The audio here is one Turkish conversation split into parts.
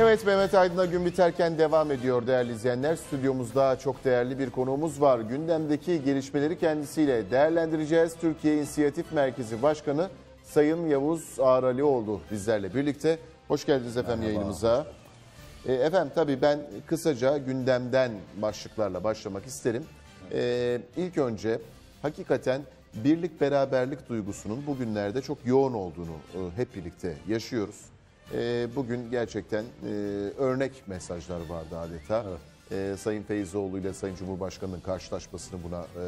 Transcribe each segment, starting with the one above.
Evet Mehmet Aydın'a gün biterken devam ediyor değerli izleyenler. Stüdyomuzda çok değerli bir konuğumuz var. Gündemdeki gelişmeleri kendisiyle değerlendireceğiz. Türkiye İnisiyatif Merkezi Başkanı Sayın Yavuz Ağralioğlu bizlerle birlikte. Hoş geldiniz efendim Merhaba. yayınımıza. E, efendim tabii ben kısaca gündemden başlıklarla başlamak isterim. E, ilk önce hakikaten birlik beraberlik duygusunun bugünlerde çok yoğun olduğunu e, hep birlikte yaşıyoruz. E, bugün gerçekten e, örnek mesajlar vardı adeta. Evet. E, Sayın Feyzoğlu ile Sayın Cumhurbaşkanı'nın karşılaşmasını buna e,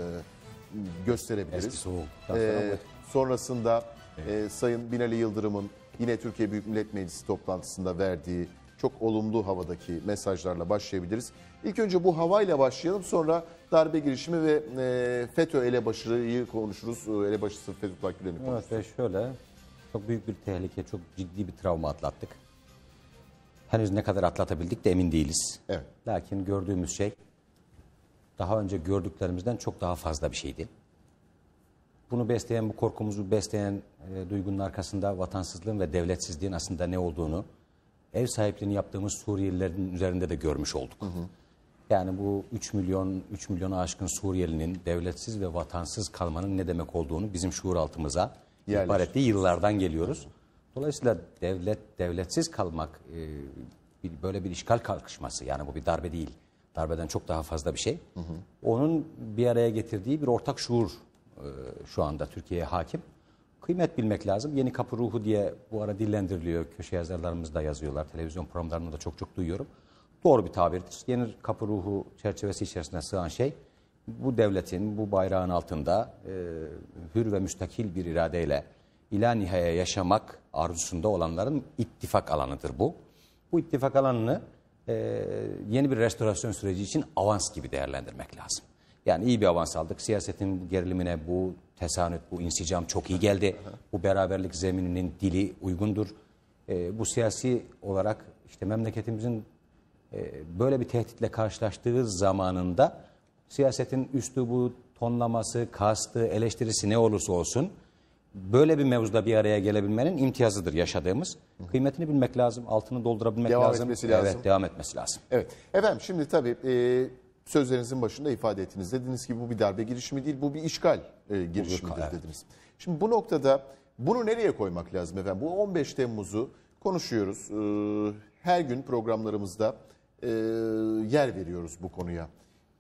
gösterebiliriz. Eski soğuk. Ee, e, sonrasında evet. e, Sayın Binali Yıldırım'ın yine Türkiye Büyük Millet Meclisi toplantısında verdiği çok olumlu havadaki mesajlarla başlayabiliriz. İlk önce bu havayla başlayalım sonra darbe girişimi ve e, FETÖ elebaşıyı konuşuruz. Elebaşısı Fethullah Gülen'i konuşuruz. Evet şöyle çok büyük bir tehlike, çok ciddi bir travma atlattık. Henüz ne kadar atlatabildik de emin değiliz. Evet. Lakin gördüğümüz şey daha önce gördüklerimizden çok daha fazla bir şeydi. Bunu besleyen, bu korkumuzu besleyen e, duygunun arkasında vatansızlığın ve devletsizliğin aslında ne olduğunu ev sahipliğini yaptığımız Suriyelilerin üzerinde de görmüş olduk. Hı hı. Yani bu 3 milyon 3 milyona aşkın Suriyelinin devletsiz ve vatansız kalmanın ne demek olduğunu bizim şuur altımıza ihbar yıllardan geliyoruz. Dolayısıyla devlet devletsiz kalmak e, böyle bir işgal kalkışması yani bu bir darbe değil. Darbeden çok daha fazla bir şey. Hı hı. Onun bir araya getirdiği bir ortak şuur e, şu anda Türkiye'ye hakim. Kıymet bilmek lazım. Yeni kapı ruhu diye bu ara dillendiriliyor. Köşe yazarlarımız da yazıyorlar. Televizyon programlarında da çok çok duyuyorum. Doğru bir tabirdir. Yeni kapı ruhu çerçevesi içerisinde sığan şey bu devletin bu bayrağın altında e, hür ve müstakil bir iradeyle ila nihaya yaşamak arzusunda olanların ittifak alanıdır bu. Bu ittifak alanını e, yeni bir restorasyon süreci için avans gibi değerlendirmek lazım. Yani iyi bir avans aldık. Siyasetin gerilimine bu tesanüt, bu insicam çok iyi geldi. Bu beraberlik zemininin dili uygundur. E, bu siyasi olarak işte memleketimizin e, böyle bir tehditle karşılaştığı zamanında siyasetin üslubu, tonlaması, kastı, eleştirisi ne olursa olsun böyle bir mevzuda bir araya gelebilmenin imtiyazıdır yaşadığımız. Kıymetini bilmek lazım, altını doldurabilmek devam lazım. Etmesi lazım. Evet, devam etmesi lazım. Evet. Efendim şimdi tabii e, sözlerinizin başında ifade ettiniz. Dediniz ki bu bir darbe girişimi değil, bu bir işgal e, girişimidir evet. dediniz. Şimdi bu noktada bunu nereye koymak lazım efendim? Bu 15 Temmuz'u konuşuyoruz. E, her gün programlarımızda e, yer veriyoruz bu konuya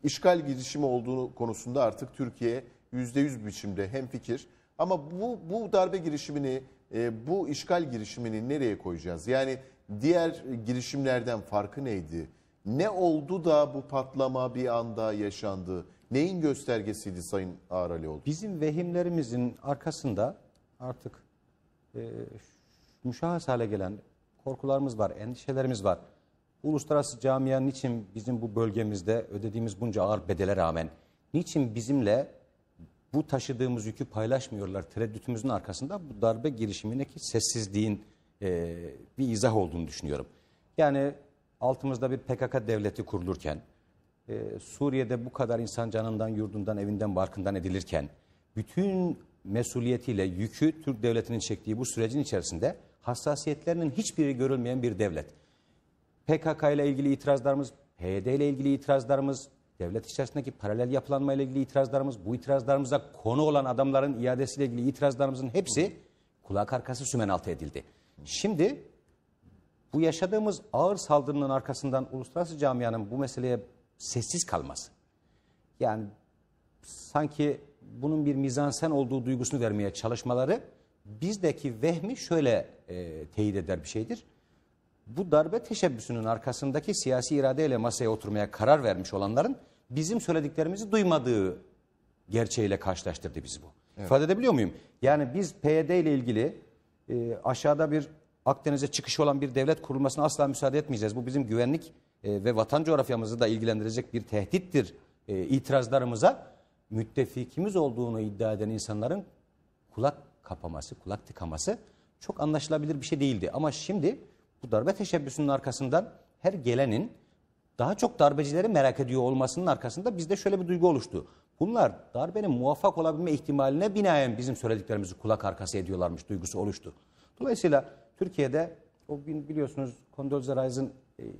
işgal girişimi olduğunu konusunda artık Türkiye yüzde yüz biçimde hem fikir. Ama bu bu darbe girişimini, e, bu işgal girişimini nereye koyacağız? Yani diğer girişimlerden farkı neydi? Ne oldu da bu patlama bir anda yaşandı? Neyin göstergesiydi Sayın Ağralioğlu? Bizim vehimlerimizin arkasında artık e, müşahhas hale gelen korkularımız var, endişelerimiz var uluslararası camia niçin bizim bu bölgemizde ödediğimiz bunca ağır bedele rağmen niçin bizimle bu taşıdığımız yükü paylaşmıyorlar tereddütümüzün arkasında bu darbe girişimindeki sessizliğin e, bir izah olduğunu düşünüyorum. Yani altımızda bir PKK devleti kurulurken, e, Suriye'de bu kadar insan canından, yurdundan, evinden, barkından edilirken, bütün mesuliyetiyle yükü Türk devletinin çektiği bu sürecin içerisinde hassasiyetlerinin hiçbiri görülmeyen bir devlet. PKK ile ilgili itirazlarımız, PYD ile ilgili itirazlarımız, devlet içerisindeki paralel yapılanma ile ilgili itirazlarımız, bu itirazlarımıza konu olan adamların iadesiyle ilgili itirazlarımızın hepsi kulak arkası sümen altı edildi. Şimdi bu yaşadığımız ağır saldırının arkasından uluslararası camianın bu meseleye sessiz kalması. Yani sanki bunun bir mizansen olduğu duygusunu vermeye çalışmaları bizdeki vehmi şöyle e, teyit eder bir şeydir bu darbe teşebbüsünün arkasındaki siyasi iradeyle masaya oturmaya karar vermiş olanların bizim söylediklerimizi duymadığı gerçeğiyle karşılaştırdı bizi bu. Evet. İfade edebiliyor muyum? Yani biz PYD ile ilgili e, aşağıda bir Akdeniz'e çıkış olan bir devlet kurulmasına asla müsaade etmeyeceğiz. Bu bizim güvenlik e, ve vatan coğrafyamızı da ilgilendirecek bir tehdittir e, itirazlarımıza. Müttefikimiz olduğunu iddia eden insanların kulak kapaması, kulak tıkaması çok anlaşılabilir bir şey değildi. Ama şimdi bu darbe teşebbüsünün arkasından her gelenin daha çok darbecileri merak ediyor olmasının arkasında bizde şöyle bir duygu oluştu. Bunlar darbenin muvaffak olabilme ihtimaline binaen bizim söylediklerimizi kulak arkası ediyorlarmış duygusu oluştu. Dolayısıyla Türkiye'de o biliyorsunuz Condoleezza Rice'ın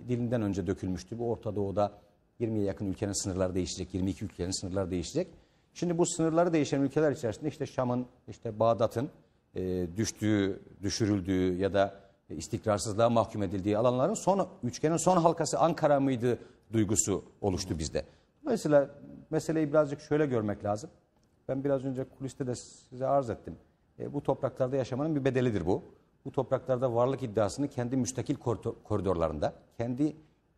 dilinden önce dökülmüştü. Bu Orta Doğu'da 20'ye yakın ülkenin sınırları değişecek, 22 ülkenin sınırları değişecek. Şimdi bu sınırları değişen ülkeler içerisinde işte Şam'ın, işte Bağdat'ın e, düştüğü, düşürüldüğü ya da e, istikrarsızlığa mahkum edildiği alanların son üçgenin son halkası Ankara mıydı duygusu oluştu bizde. Dolayısıyla meseleyi birazcık şöyle görmek lazım. Ben biraz önce kuliste de size arz ettim. E, bu topraklarda yaşamanın bir bedelidir bu. Bu topraklarda varlık iddiasını kendi müstakil koridorlarında, kendi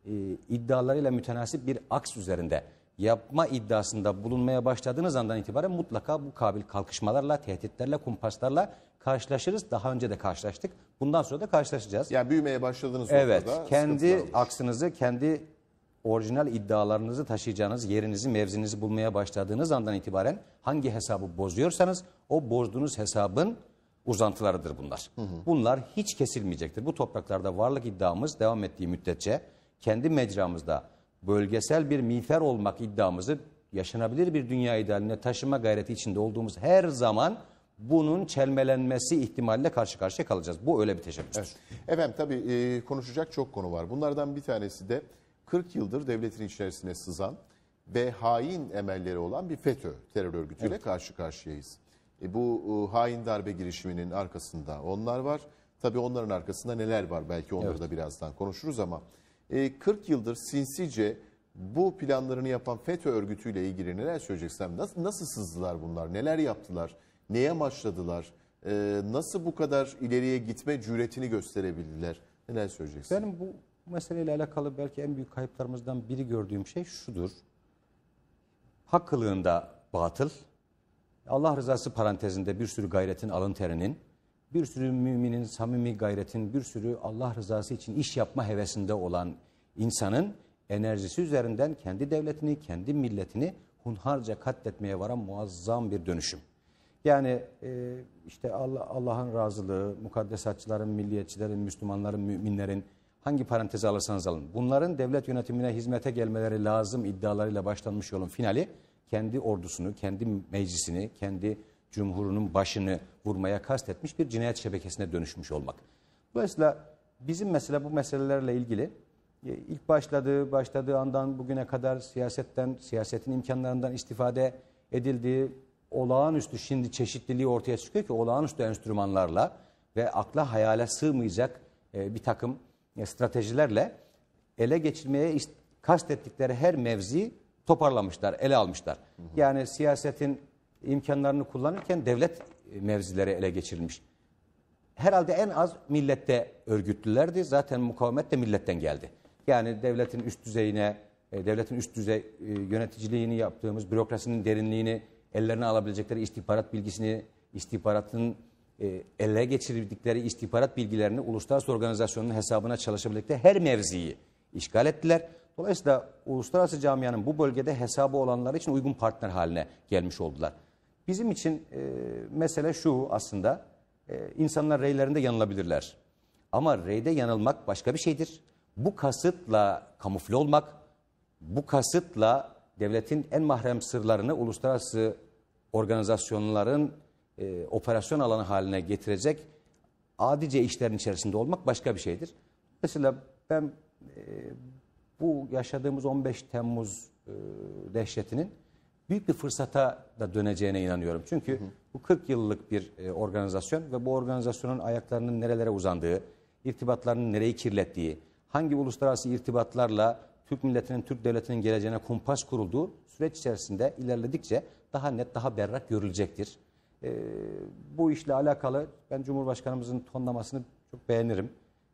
e, iddialarıyla mütenasip bir aks üzerinde yapma iddiasında bulunmaya başladığınız andan itibaren mutlaka bu kabil kalkışmalarla, tehditlerle, kumpaslarla karşılaşırız. Daha önce de karşılaştık. Bundan sonra da karşılaşacağız. Yani büyümeye başladığınız evet, noktada. Evet. Kendi aksınızı, kendi orijinal iddialarınızı taşıyacağınız yerinizi, mevzinizi bulmaya başladığınız andan itibaren hangi hesabı bozuyorsanız o bozduğunuz hesabın uzantılarıdır bunlar. Hı hı. Bunlar hiç kesilmeyecektir. Bu topraklarda varlık iddiamız devam ettiği müddetçe kendi mecramızda bölgesel bir mifer olmak iddiamızı yaşanabilir bir dünya idealine taşıma gayreti içinde olduğumuz her zaman bunun çelmelenmesi ihtimalle karşı karşıya kalacağız. Bu öyle bir teşebbüs. Evet. Efendim tabii e, konuşacak çok konu var. Bunlardan bir tanesi de 40 yıldır devletin içerisine sızan ve hain emelleri olan bir FETÖ terör örgütüyle evet. karşı karşıyayız. E, bu e, hain darbe girişiminin arkasında onlar var. Tabii onların arkasında neler var belki onları evet. da birazdan konuşuruz ama e, 40 yıldır sinsice bu planlarını yapan FETÖ örgütüyle ilgili neler söyleyeceksem nasıl, nasıl sızdılar bunlar neler yaptılar? Neye maçladılar? Ee, nasıl bu kadar ileriye gitme cüretini gösterebildiler? Neler söyleyeceksin? Benim bu meseleyle alakalı belki en büyük kayıplarımızdan biri gördüğüm şey şudur. Hak batıl, Allah rızası parantezinde bir sürü gayretin, alın terinin, bir sürü müminin samimi gayretin, bir sürü Allah rızası için iş yapma hevesinde olan insanın enerjisi üzerinden kendi devletini, kendi milletini hunharca katletmeye varan muazzam bir dönüşüm. Yani e, işte Allah, Allah'ın razılığı, mukaddesatçıların, milliyetçilerin, Müslümanların, müminlerin hangi parantezi alırsanız alın. Bunların devlet yönetimine hizmete gelmeleri lazım iddialarıyla başlanmış yolun finali kendi ordusunu, kendi meclisini, kendi cumhurunun başını vurmaya kastetmiş bir cinayet şebekesine dönüşmüş olmak. Dolayısıyla bizim mesela bu meselelerle ilgili e, ilk başladığı, başladığı andan bugüne kadar siyasetten, siyasetin imkanlarından istifade edildiği olağanüstü şimdi çeşitliliği ortaya çıkıyor ki olağanüstü enstrümanlarla ve akla hayale sığmayacak e, bir takım e, stratejilerle ele geçirmeye kastettikleri her mevzi toparlamışlar, ele almışlar. Hı hı. Yani siyasetin imkanlarını kullanırken devlet e, mevzileri ele geçirilmiş. Herhalde en az millette örgütlülerdi. Zaten mukavemet de milletten geldi. Yani devletin üst düzeyine, devletin üst düzey yöneticiliğini yaptığımız, bürokrasinin derinliğini ellerine alabilecekleri istihbarat bilgisini, istihbaratın e, ele geçirdikleri istihbarat bilgilerini uluslararası organizasyonun hesabına çalışabildikleri her mevziyi işgal ettiler. Dolayısıyla uluslararası camianın bu bölgede hesabı olanlar için uygun partner haline gelmiş oldular. Bizim için e, mesele şu aslında, e, insanlar reylerinde yanılabilirler. Ama reyde yanılmak başka bir şeydir. Bu kasıtla kamufle olmak, bu kasıtla devletin en mahrem sırlarını uluslararası organizasyonların e, operasyon alanı haline getirecek adice işlerin içerisinde olmak başka bir şeydir. Mesela ben e, bu yaşadığımız 15 Temmuz e, dehşetinin büyük bir fırsata da döneceğine inanıyorum. Çünkü hı hı. bu 40 yıllık bir e, organizasyon ve bu organizasyonun ayaklarının nerelere uzandığı, irtibatlarının nereyi kirlettiği, hangi uluslararası irtibatlarla Türk milletinin, Türk devletinin geleceğine kumpas kurulduğu süreç içerisinde ilerledikçe daha net, daha berrak görülecektir. E, bu işle alakalı ben Cumhurbaşkanımızın tonlamasını çok beğenirim.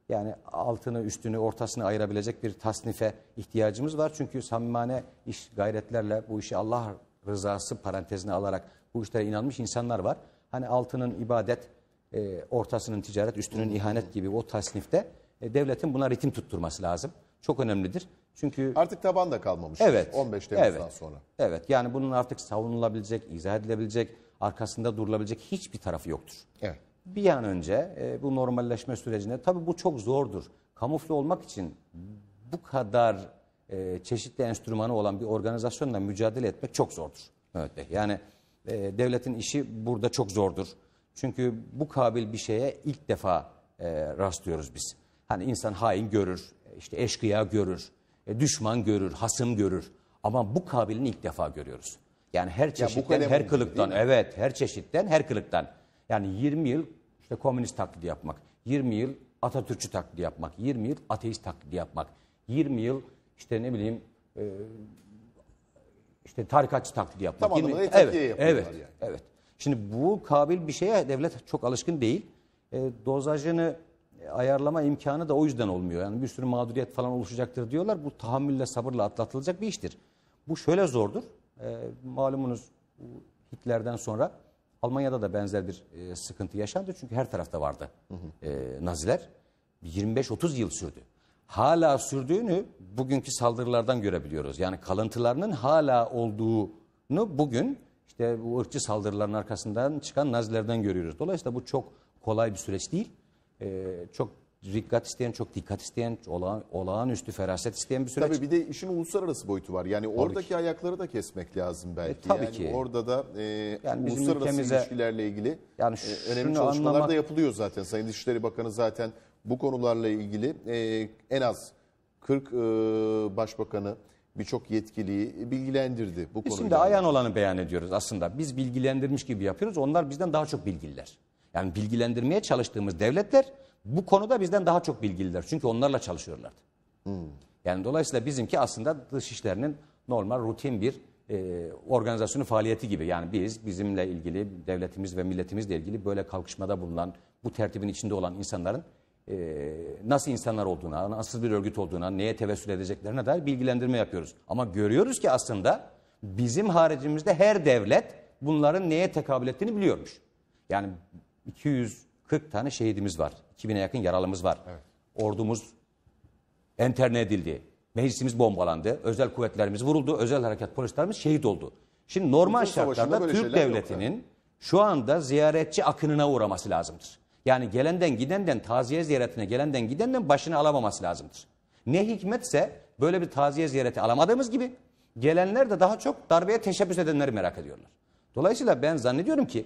Yani altını, üstünü, ortasını ayırabilecek bir tasnife ihtiyacımız var. Çünkü samimane iş gayretlerle bu işi Allah rızası parantezine alarak bu işlere inanmış insanlar var. Hani altının ibadet, e, ortasının ticaret, üstünün ihanet gibi o tasnifte e, devletin buna ritim tutturması lazım. Çok önemlidir. Çünkü artık taban da kalmamış. Evet. 15 Temmuz'dan evet, sonra. Evet. Yani bunun artık savunulabilecek, izah edilebilecek, arkasında durulabilecek hiçbir tarafı yoktur. Evet. Bir an önce e, bu normalleşme sürecine tabii bu çok zordur. Kamufle olmak için bu kadar e, çeşitli enstrümanı olan bir organizasyonla mücadele etmek çok zordur. Evet. Yani e, devletin işi burada çok zordur. Çünkü bu kabil bir şeye ilk defa e, rastlıyoruz biz. Hani insan hain görür, işte eşkıya görür, e, düşman görür, hasım görür. Ama bu Kabil'ini ilk defa görüyoruz. Yani her çeşitten, kalem her kılıktan, değil mi? evet her çeşitten, her kılıktan. Yani 20 yıl işte komünist taklidi yapmak, 20 yıl Atatürkçü taklidi yapmak, 20 yıl ateist taklidi yapmak, 20 yıl işte ne bileyim e, işte tarikatçı taklidi yapmak. Tamam, 20, evet, evet, yani. evet. Şimdi bu kabil bir şeye devlet çok alışkın değil. E, dozajını e, ayarlama imkanı da o yüzden olmuyor. Yani bir sürü mağduriyet falan oluşacaktır diyorlar. Bu tahammülle sabırla atlatılacak bir iştir. Bu şöyle zordur. E, malumunuz Hitler'den sonra Almanya'da da benzer bir e, sıkıntı yaşandı. Çünkü her tarafta vardı hı hı. E, Naziler. 25-30 yıl sürdü. Hala sürdüğünü bugünkü saldırılardan görebiliyoruz. Yani kalıntılarının hala olduğunu bugün işte bu ırkçı saldırıların arkasından çıkan Nazilerden görüyoruz. Dolayısıyla bu çok kolay bir süreç değil e, çok dikkat isteyen, çok dikkat isteyen, olağan, olağanüstü feraset isteyen bir süreç. Tabii bir de işin uluslararası boyutu var. Yani tabii oradaki ki. ayakları da kesmek lazım belki. E, tabii yani ki. Orada da e, yani uluslararası ülkemize, ilişkilerle ilgili yani e, önemli çalışmalar anlamak... da yapılıyor zaten. Sayın Dışişleri Bakanı zaten bu konularla ilgili e, en az 40 e, başbakanı birçok yetkiliyi bilgilendirdi bu e, konuda. Biz şimdi ayan olanı beyan ediyoruz aslında. Biz bilgilendirmiş gibi yapıyoruz. Onlar bizden daha çok bilgililer yani bilgilendirmeye çalıştığımız devletler bu konuda bizden daha çok bilgililer. Çünkü onlarla çalışıyorlardı. Hmm. Yani dolayısıyla bizimki aslında dış işlerinin normal rutin bir e, organizasyonu faaliyeti gibi. Yani biz bizimle ilgili devletimiz ve milletimizle ilgili böyle kalkışmada bulunan bu tertibin içinde olan insanların e, nasıl insanlar olduğuna, nasıl bir örgüt olduğuna, neye tevessül edeceklerine dair bilgilendirme yapıyoruz. Ama görüyoruz ki aslında bizim haricimizde her devlet bunların neye tekabül ettiğini biliyormuş. Yani 240 tane şehidimiz var. 2000'e yakın yaralımız var. Evet. Ordumuz enterne edildi. Meclisimiz bombalandı. Özel kuvvetlerimiz vuruldu. Özel harekat polislerimiz şehit oldu. Şimdi normal Bütün şartlarda Türk devletinin şu anda ziyaretçi akınına uğraması lazımdır. Yani gelenden gidenden taziye ziyaretine gelenden gidenden başını alamaması lazımdır. Ne hikmetse böyle bir taziye ziyareti alamadığımız gibi gelenler de daha çok darbeye teşebbüs edenleri merak ediyorlar. Dolayısıyla ben zannediyorum ki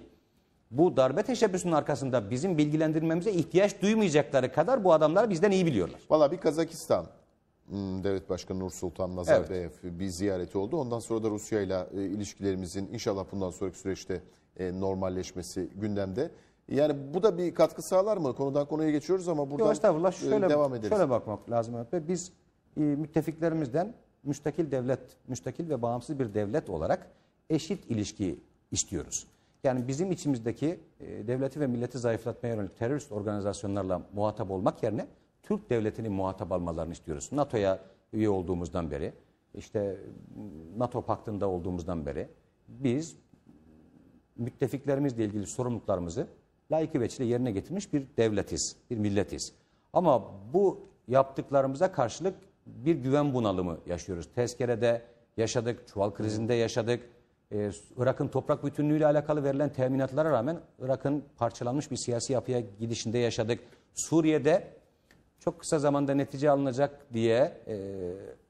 bu darbe teşebbüsünün arkasında bizim bilgilendirmemize ihtiyaç duymayacakları kadar bu adamlar bizden iyi biliyorlar. Valla bir Kazakistan hmm, devlet başkanı Nur Sultan Nazarbayev evet. bir ziyareti oldu. Ondan sonra da Rusya ile e, ilişkilerimizin inşallah bundan sonraki süreçte e, normalleşmesi gündemde. Yani bu da bir katkı sağlar mı? Konudan konuya geçiyoruz ama buradan e, şöyle, devam ederiz. Şöyle bakmak lazım Mehmet Bey. Biz müttefiklerimizden müstakil devlet, müstakil ve bağımsız bir devlet olarak eşit ilişki istiyoruz. Yani bizim içimizdeki e, devleti ve milleti zayıflatmaya yönelik terörist organizasyonlarla muhatap olmak yerine Türk devletini muhatap almalarını istiyoruz. NATO'ya üye olduğumuzdan beri, işte NATO paktında olduğumuzdan beri biz müttefiklerimizle ilgili sorumluluklarımızı layık veçile yerine getirmiş bir devletiz, bir milletiz. Ama bu yaptıklarımıza karşılık bir güven bunalımı yaşıyoruz. Tezkerede yaşadık, çuval krizinde yaşadık, e, Irak'ın toprak bütünlüğüyle alakalı verilen teminatlara rağmen Irak'ın parçalanmış bir siyasi yapıya gidişinde yaşadık. Suriye'de çok kısa zamanda netice alınacak diye e,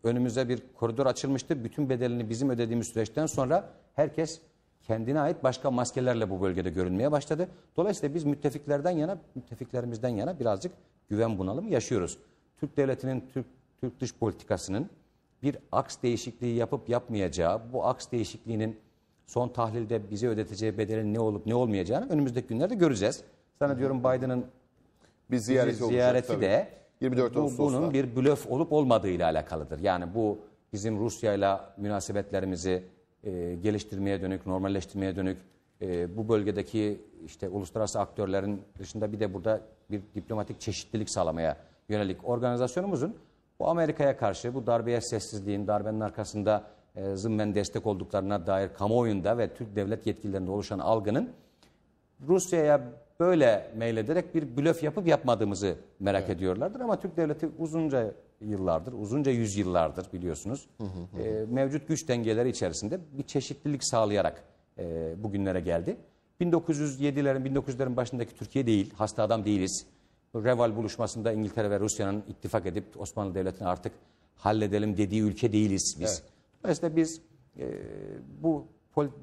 önümüze bir koridor açılmıştı. Bütün bedelini bizim ödediğimiz süreçten sonra herkes kendine ait başka maskelerle bu bölgede görünmeye başladı. Dolayısıyla biz müttefiklerden yana, müttefiklerimizden yana birazcık güven bunalımı yaşıyoruz. Türk devletinin, Türk, Türk dış politikasının bir aks değişikliği yapıp yapmayacağı, bu aks değişikliğinin son tahlilde bize ödeteceği bedelin ne olup ne olmayacağını önümüzdeki günlerde göreceğiz. Sana diyorum Biden'ın bir ziyareti, ziyareti, olacak, de 24 bu, bunun bir blöf olup olmadığı ile alakalıdır. Yani bu bizim Rusya ile münasebetlerimizi e, geliştirmeye dönük, normalleştirmeye dönük, e, bu bölgedeki işte uluslararası aktörlerin dışında bir de burada bir diplomatik çeşitlilik sağlamaya yönelik organizasyonumuzun bu Amerika'ya karşı bu darbeye sessizliğin, darbenin arkasında e, zımmen destek olduklarına dair kamuoyunda ve Türk devlet yetkililerinde oluşan algının Rusya'ya böyle meylederek bir blöf yapıp yapmadığımızı merak evet. ediyorlardır. Ama Türk devleti uzunca yıllardır, uzunca yüzyıllardır biliyorsunuz hı hı hı. E, mevcut güç dengeleri içerisinde bir çeşitlilik sağlayarak e, bugünlere geldi. 1907'lerin, 1900'lerin başındaki Türkiye değil, hasta adam değiliz. Reval buluşmasında İngiltere ve Rusya'nın ittifak edip Osmanlı Devleti'ni artık halledelim dediği ülke değiliz biz. Evet. Dolayısıyla biz e, bu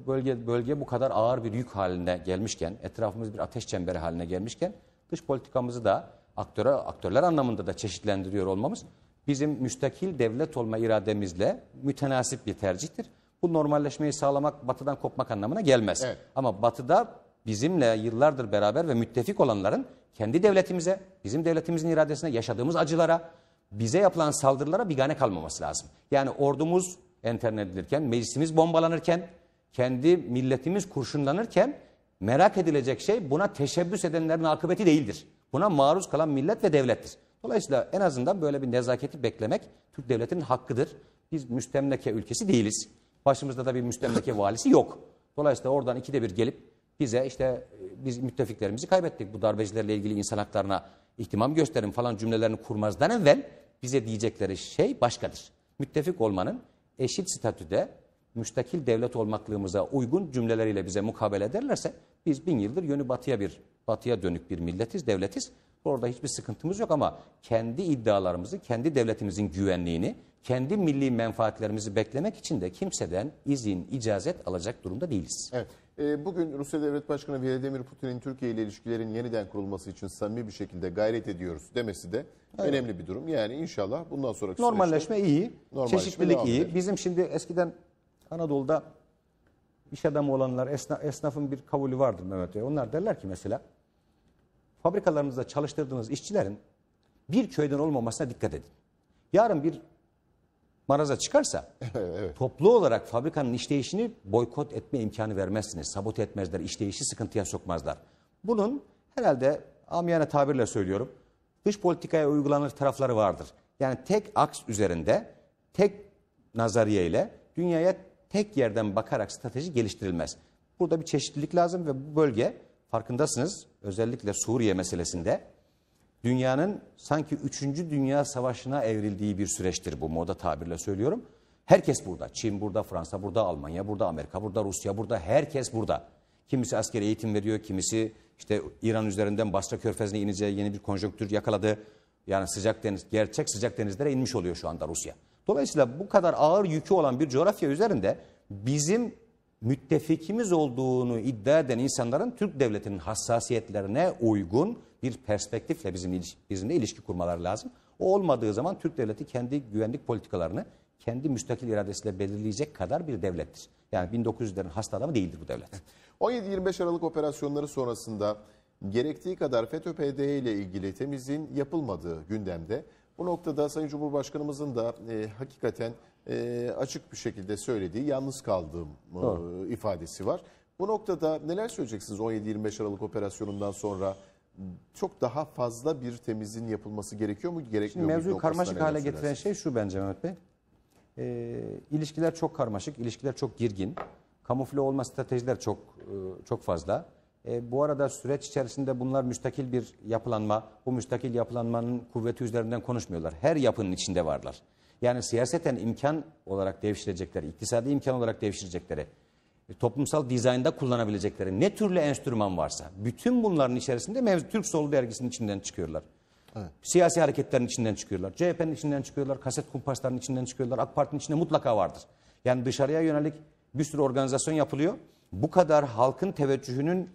bölge, bölge bu kadar ağır bir yük haline gelmişken, etrafımız bir ateş çemberi haline gelmişken dış politikamızı da aktöre, aktörler anlamında da çeşitlendiriyor olmamız bizim müstakil devlet olma irademizle mütenasip bir tercihtir. Bu normalleşmeyi sağlamak batıdan kopmak anlamına gelmez. Evet. Ama batıda bizimle yıllardır beraber ve müttefik olanların kendi devletimize, bizim devletimizin iradesine, yaşadığımız acılara, bize yapılan saldırılara bigane kalmaması lazım. Yani ordumuz enterren edilirken, meclisimiz bombalanırken, kendi milletimiz kurşunlanırken merak edilecek şey buna teşebbüs edenlerin akıbeti değildir. Buna maruz kalan millet ve devlettir. Dolayısıyla en azından böyle bir nezaketi beklemek Türk devletinin hakkıdır. Biz müstemleke ülkesi değiliz. Başımızda da bir müstemleke valisi yok. Dolayısıyla oradan ikide bir gelip bize işte e, biz müttefiklerimizi kaybettik. Bu darbecilerle ilgili insan haklarına ihtimam gösterin falan cümlelerini kurmazdan evvel bize diyecekleri şey başkadır. Müttefik olmanın eşit statüde müstakil devlet olmaklığımıza uygun cümleleriyle bize mukabele ederlerse biz bin yıldır yönü batıya bir batıya dönük bir milletiz, devletiz. Orada hiçbir sıkıntımız yok ama kendi iddialarımızı, kendi devletimizin güvenliğini, kendi milli menfaatlerimizi beklemek için de kimseden izin, icazet alacak durumda değiliz. Evet. Ee, bugün Rusya Devlet Başkanı Vladimir Putin'in Türkiye ile ilişkilerin yeniden kurulması için samimi bir şekilde gayret ediyoruz demesi de evet. önemli bir durum. Yani inşallah bundan sonraki Normalleşme süreçte, iyi, normalleşme çeşitlilik iyi. Eder. Bizim şimdi eskiden Anadolu'da iş adamı olanlar, esna, esnafın bir kavulü vardır Mehmet Bey. Onlar derler ki mesela fabrikalarımızda çalıştırdığınız işçilerin bir köyden olmamasına dikkat edin. Yarın bir maraza çıkarsa evet. toplu olarak fabrikanın işleyişini boykot etme imkanı vermezsiniz. Sabot etmezler, işleyişi sıkıntıya sokmazlar. Bunun herhalde amiyane tabirle söylüyorum dış politikaya uygulanır tarafları vardır. Yani tek aks üzerinde tek nazariye ile dünyaya tek yerden bakarak strateji geliştirilmez. Burada bir çeşitlilik lazım ve bu bölge farkındasınız özellikle Suriye meselesinde dünyanın sanki 3. Dünya Savaşı'na evrildiği bir süreçtir bu moda tabirle söylüyorum. Herkes burada. Çin burada, Fransa burada, Almanya burada, Amerika burada, Rusya burada. Herkes burada. Kimisi askeri eğitim veriyor, kimisi işte İran üzerinden Basra Körfezi'ne ineceği yeni bir konjonktür yakaladı. Yani sıcak deniz, gerçek sıcak denizlere inmiş oluyor şu anda Rusya. Dolayısıyla bu kadar ağır yükü olan bir coğrafya üzerinde bizim müttefikimiz olduğunu iddia eden insanların Türk devletinin hassasiyetlerine uygun bir perspektifle bizim ilişki, bizimle ilişki kurmaları lazım. O olmadığı zaman Türk devleti kendi güvenlik politikalarını kendi müstakil iradesiyle belirleyecek kadar bir devlettir. Yani 1900'lerin hasta adamı değildir bu devlet. 17-25 Aralık operasyonları sonrasında gerektiği kadar FETÖ-PDE ile ilgili temizliğin yapılmadığı gündemde. Bu noktada Sayın Cumhurbaşkanımızın da e, hakikaten e, açık bir şekilde söylediği yalnız kaldığım e, ifadesi var. Bu noktada neler söyleyeceksiniz 17-25 Aralık operasyonundan sonra? Çok daha fazla bir temizliğin yapılması gerekiyor mu? Gerekmiyor Şimdi mu? mevzuyu karmaşık hale getiren şey şu bence Mehmet Bey. Ee, ilişkiler çok karmaşık, ilişkiler çok girgin. Kamufle olma stratejiler çok e, çok fazla. E, bu arada süreç içerisinde bunlar müstakil bir yapılanma. Bu müstakil yapılanmanın kuvveti üzerinden konuşmuyorlar. Her yapının içinde varlar. Yani siyaseten imkan olarak devşirecekleri, iktisadi imkan olarak devşirecekleri, e, toplumsal dizaynda kullanabilecekleri ne türlü enstrüman varsa bütün bunların içerisinde mevzu Türk Solu dergisinin içinden çıkıyorlar. Evet. Siyasi hareketlerin içinden çıkıyorlar. CHP'nin içinden çıkıyorlar. Kaset kumpaslarının içinden çıkıyorlar. AK Parti'nin içinde mutlaka vardır. Yani dışarıya yönelik bir sürü organizasyon yapılıyor. Bu kadar halkın teveccühünün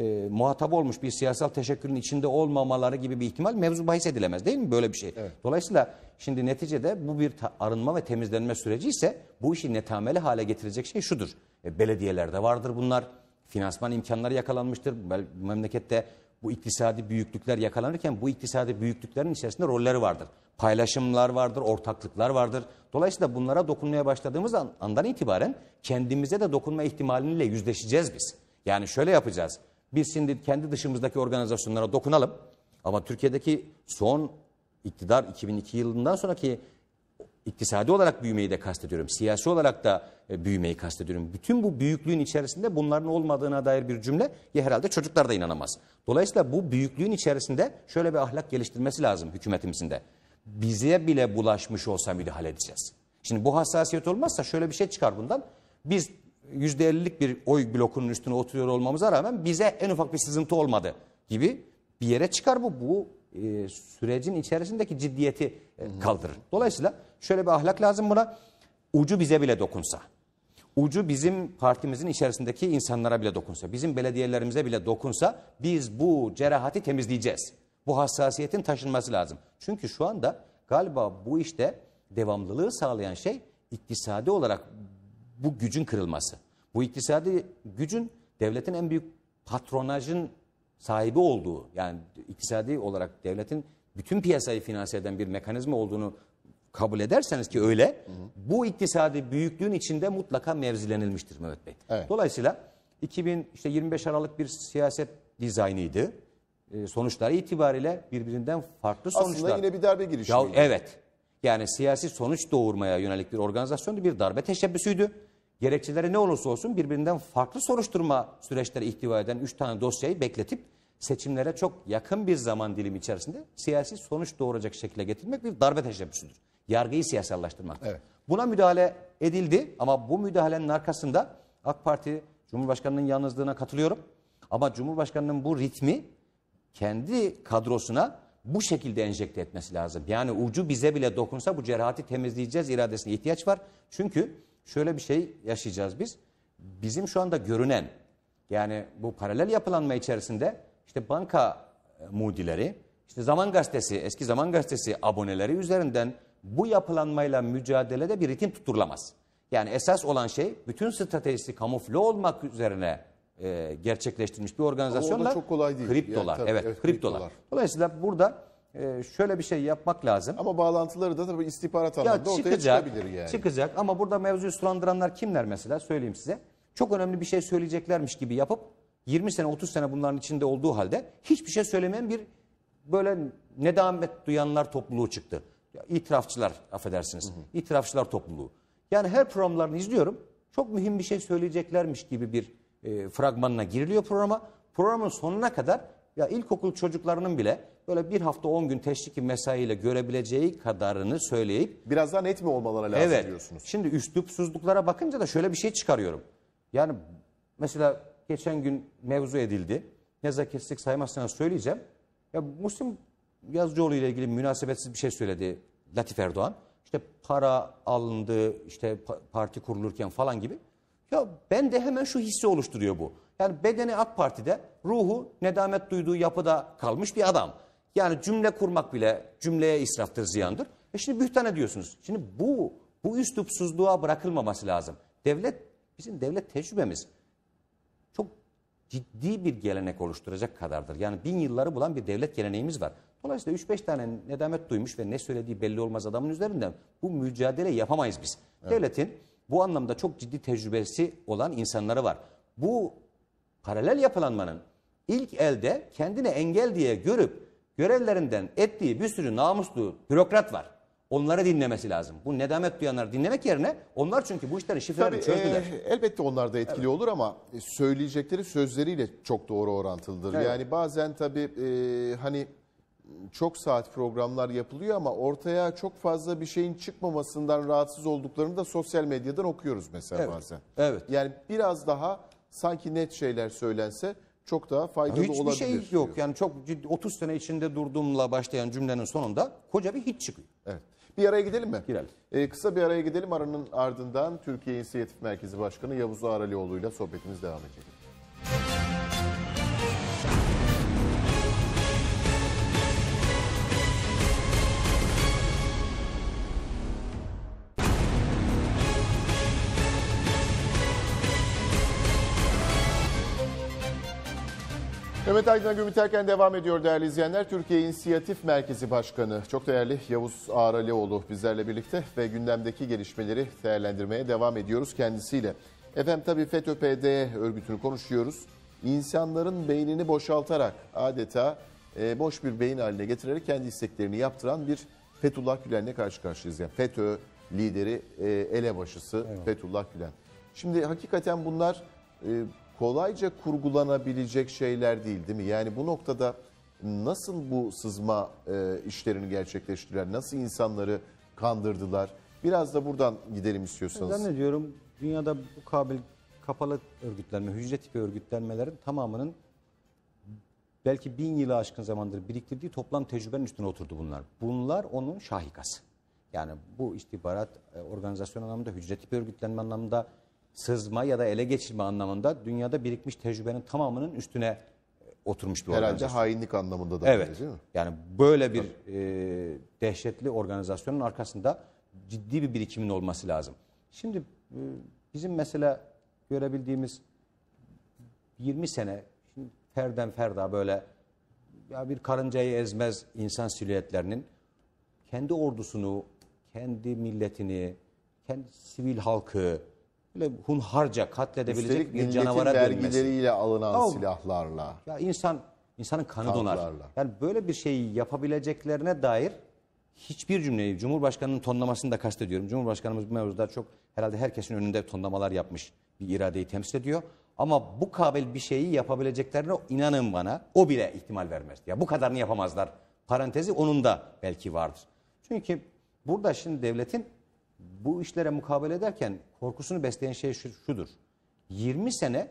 e, muhatap olmuş bir siyasal teşekkürün içinde olmamaları gibi bir ihtimal mevzu bahis edilemez değil mi böyle bir şey? Evet. Dolayısıyla şimdi neticede bu bir arınma ve temizlenme süreci ise bu işi netameli hale getirecek şey şudur. E, belediyelerde vardır bunlar. Finansman imkanları yakalanmıştır. Memlekette bu iktisadi büyüklükler yakalanırken bu iktisadi büyüklüklerin içerisinde rolleri vardır. Paylaşımlar vardır, ortaklıklar vardır. Dolayısıyla bunlara dokunmaya başladığımız andan itibaren kendimize de dokunma ihtimaliyle yüzleşeceğiz biz. Yani şöyle yapacağız. Biz şimdi kendi dışımızdaki organizasyonlara dokunalım. Ama Türkiye'deki son iktidar 2002 yılından sonraki iktisadi olarak büyümeyi de kastediyorum. Siyasi olarak da e, büyümeyi kastediyorum. Bütün bu büyüklüğün içerisinde bunların olmadığına dair bir cümle ya herhalde çocuklar da inanamaz. Dolayısıyla bu büyüklüğün içerisinde şöyle bir ahlak geliştirmesi lazım hükümetimizin de. Bize bile bulaşmış olsa müdahale edeceğiz. Şimdi bu hassasiyet olmazsa şöyle bir şey çıkar bundan. Biz %50'lik bir oy blokunun üstüne oturuyor olmamıza rağmen bize en ufak bir sızıntı olmadı gibi bir yere çıkar bu. Bu e, sürecin içerisindeki ciddiyeti e, kaldırır. Dolayısıyla şöyle bir ahlak lazım buna. Ucu bize bile dokunsa, ucu bizim partimizin içerisindeki insanlara bile dokunsa, bizim belediyelerimize bile dokunsa biz bu cerahati temizleyeceğiz. Bu hassasiyetin taşınması lazım. Çünkü şu anda galiba bu işte devamlılığı sağlayan şey iktisadi olarak bu gücün kırılması. Bu iktisadi gücün devletin en büyük patronajın sahibi olduğu yani iktisadi olarak devletin bütün piyasayı finanse eden bir mekanizma olduğunu kabul ederseniz ki öyle hı hı. bu iktisadi büyüklüğün içinde mutlaka mevzilenilmiştir Mehmet Bey. Evet. Dolayısıyla 2025 Aralık bir siyaset dizaynıydı. E, sonuçları itibariyle birbirinden farklı sonuçlar. Aslında yine bir darbe girişimiydi. evet. Yani siyasi sonuç doğurmaya yönelik bir organizasyondu, bir darbe teşebbüsüydü gerekçeleri ne olursa olsun birbirinden farklı soruşturma süreçleri ihtiva eden 3 tane dosyayı bekletip seçimlere çok yakın bir zaman dilimi içerisinde siyasi sonuç doğuracak şekilde getirmek bir darbe teşebbüsüdür. Yargıyı siyasallaştırmak. Evet. Buna müdahale edildi ama bu müdahalenin arkasında AK Parti Cumhurbaşkanı'nın yalnızlığına katılıyorum. Ama Cumhurbaşkanı'nın bu ritmi kendi kadrosuna bu şekilde enjekte etmesi lazım. Yani ucu bize bile dokunsa bu cerahati temizleyeceğiz iradesine ihtiyaç var. Çünkü şöyle bir şey yaşayacağız biz. Bizim şu anda görünen yani bu paralel yapılanma içerisinde işte banka e, mudileri, işte Zaman Gazetesi, eski Zaman Gazetesi aboneleri üzerinden bu yapılanmayla mücadelede bir ritim tuturulamaz. Yani esas olan şey bütün stratejisi kamufle olmak üzerine e, gerçekleştirilmiş bir organizasyonla kriptolar. Yani, tabii, evet, evet kriptolar. kriptolar. Dolayısıyla burada ee, şöyle bir şey yapmak lazım. Ama bağlantıları da tabii istihbarat anlamında ortaya çıkabilir yani. Çıkacak ama burada mevzuyu sulandıranlar kimler mesela söyleyeyim size. Çok önemli bir şey söyleyeceklermiş gibi yapıp 20 sene 30 sene bunların içinde olduğu halde hiçbir şey söylemeyen bir böyle nedamet duyanlar topluluğu çıktı. İtirafçılar affedersiniz. Hı hı. İtirafçılar topluluğu. Yani her programlarını izliyorum. Çok mühim bir şey söyleyeceklermiş gibi bir e, fragmanına giriliyor programa. Programın sonuna kadar ya ilkokul çocuklarının bile böyle bir hafta on gün teşriki mesaiyle görebileceği kadarını söyleyip. Biraz daha net mi olmaları lazım evet, diyorsunuz? Şimdi üslupsuzluklara bakınca da şöyle bir şey çıkarıyorum. Yani mesela geçen gün mevzu edildi. Nezaketsizlik saymasına söyleyeceğim. Ya Muslim Yazıcıoğlu ile ilgili münasebetsiz bir şey söyledi Latif Erdoğan. İşte para alındı, işte parti kurulurken falan gibi. Ya ben de hemen şu hissi oluşturuyor bu. Yani bedeni AK Parti'de, ruhu nedamet duyduğu yapıda kalmış bir adam. Yani cümle kurmak bile cümleye israftır, ziyandır. E şimdi bühtane diyorsunuz. Şimdi bu bu üslupsuzluğa bırakılmaması lazım. Devlet, bizim devlet tecrübemiz çok ciddi bir gelenek oluşturacak kadardır. Yani bin yılları bulan bir devlet geleneğimiz var. Dolayısıyla 3-5 tane nedamet duymuş ve ne söylediği belli olmaz adamın üzerinden bu mücadele yapamayız biz. Evet. Devletin bu anlamda çok ciddi tecrübesi olan insanları var. Bu paralel yapılanmanın ilk elde kendine engel diye görüp görevlerinden ettiği bir sürü namuslu bürokrat var. Onları dinlemesi lazım. Bu nedamet duyanları dinlemek yerine onlar çünkü bu işleri şifrelerini Tabii, çözdüler. E, elbette onlar da etkili evet. olur ama e, söyleyecekleri sözleriyle çok doğru orantılıdır. Evet. Yani bazen tabi e, hani çok saat programlar yapılıyor ama ortaya çok fazla bir şeyin çıkmamasından rahatsız olduklarını da sosyal medyadan okuyoruz mesela evet. bazen. Evet. Yani biraz daha sanki net şeyler söylense çok daha faydalı Hiçbir şey olabilir. Hiçbir şey yok. Diyor. Yani çok ciddi 30 sene içinde durduğumla başlayan cümlenin sonunda koca bir hiç çıkıyor. Evet. Bir araya gidelim mi? Girelim. Ee, kısa bir araya gidelim. Aranın ardından Türkiye İnisiyatif Merkezi Başkanı Yavuz Aralioğlu ile sohbetimiz devam edecek. Mehmet Aydın'a gömüterken devam ediyor değerli izleyenler. Türkiye İnisiyatif Merkezi Başkanı çok değerli Yavuz Ağralioğlu bizlerle birlikte ve gündemdeki gelişmeleri değerlendirmeye devam ediyoruz kendisiyle. Efendim tabii FETÖ-PD örgütünü konuşuyoruz. İnsanların beynini boşaltarak adeta e, boş bir beyin haline getirerek kendi isteklerini yaptıran bir Fethullah Gülen'le karşı karşıyayız. Yani FETÖ lideri e, elebaşısı evet. Fethullah Gülen. Şimdi hakikaten bunlar e, kolayca kurgulanabilecek şeyler değil değil mi? Yani bu noktada nasıl bu sızma e, işlerini gerçekleştirdiler? Nasıl insanları kandırdılar? Biraz da buradan gidelim istiyorsanız. diyorum dünyada bu kabil kapalı örgütlenme, hücre tipi örgütlenmelerin tamamının belki bin yılı aşkın zamandır biriktirdiği toplam tecrübenin üstüne oturdu bunlar. Bunlar onun şahikası. Yani bu istihbarat e, organizasyon anlamında, hücre tipi örgütlenme anlamında sızma ya da ele geçirme anlamında dünyada birikmiş tecrübenin tamamının üstüne e, oturmuş bir Herhalde organizasyon. hainlik anlamında da. Evet. değil mi? Yani böyle bir e, dehşetli organizasyonun arkasında ciddi bir birikimin olması lazım. Şimdi e, bizim mesela görebildiğimiz 20 sene şimdi ferden ferda böyle ya bir karıncayı ezmez insan silüetlerinin kendi ordusunu, kendi milletini, kendi sivil halkı, böyle hunharca katledebilecek Üstelik bir canavara dönmesi. vergileriyle alınan Ama- silahlarla. Ya insan insanın kanı donar. Tanklarla. Yani böyle bir şeyi yapabileceklerine dair hiçbir cümleyi Cumhurbaşkanının tonlamasını da kastediyorum. Cumhurbaşkanımız bu mevzuda çok herhalde herkesin önünde tonlamalar yapmış bir iradeyi temsil ediyor. Ama bu kabil bir şeyi yapabileceklerine inanın bana o bile ihtimal vermez. Ya bu kadarını yapamazlar. Parantezi onun da belki vardır. Çünkü burada şimdi devletin bu işlere mukabele ederken korkusunu besleyen şey şudur. 20 sene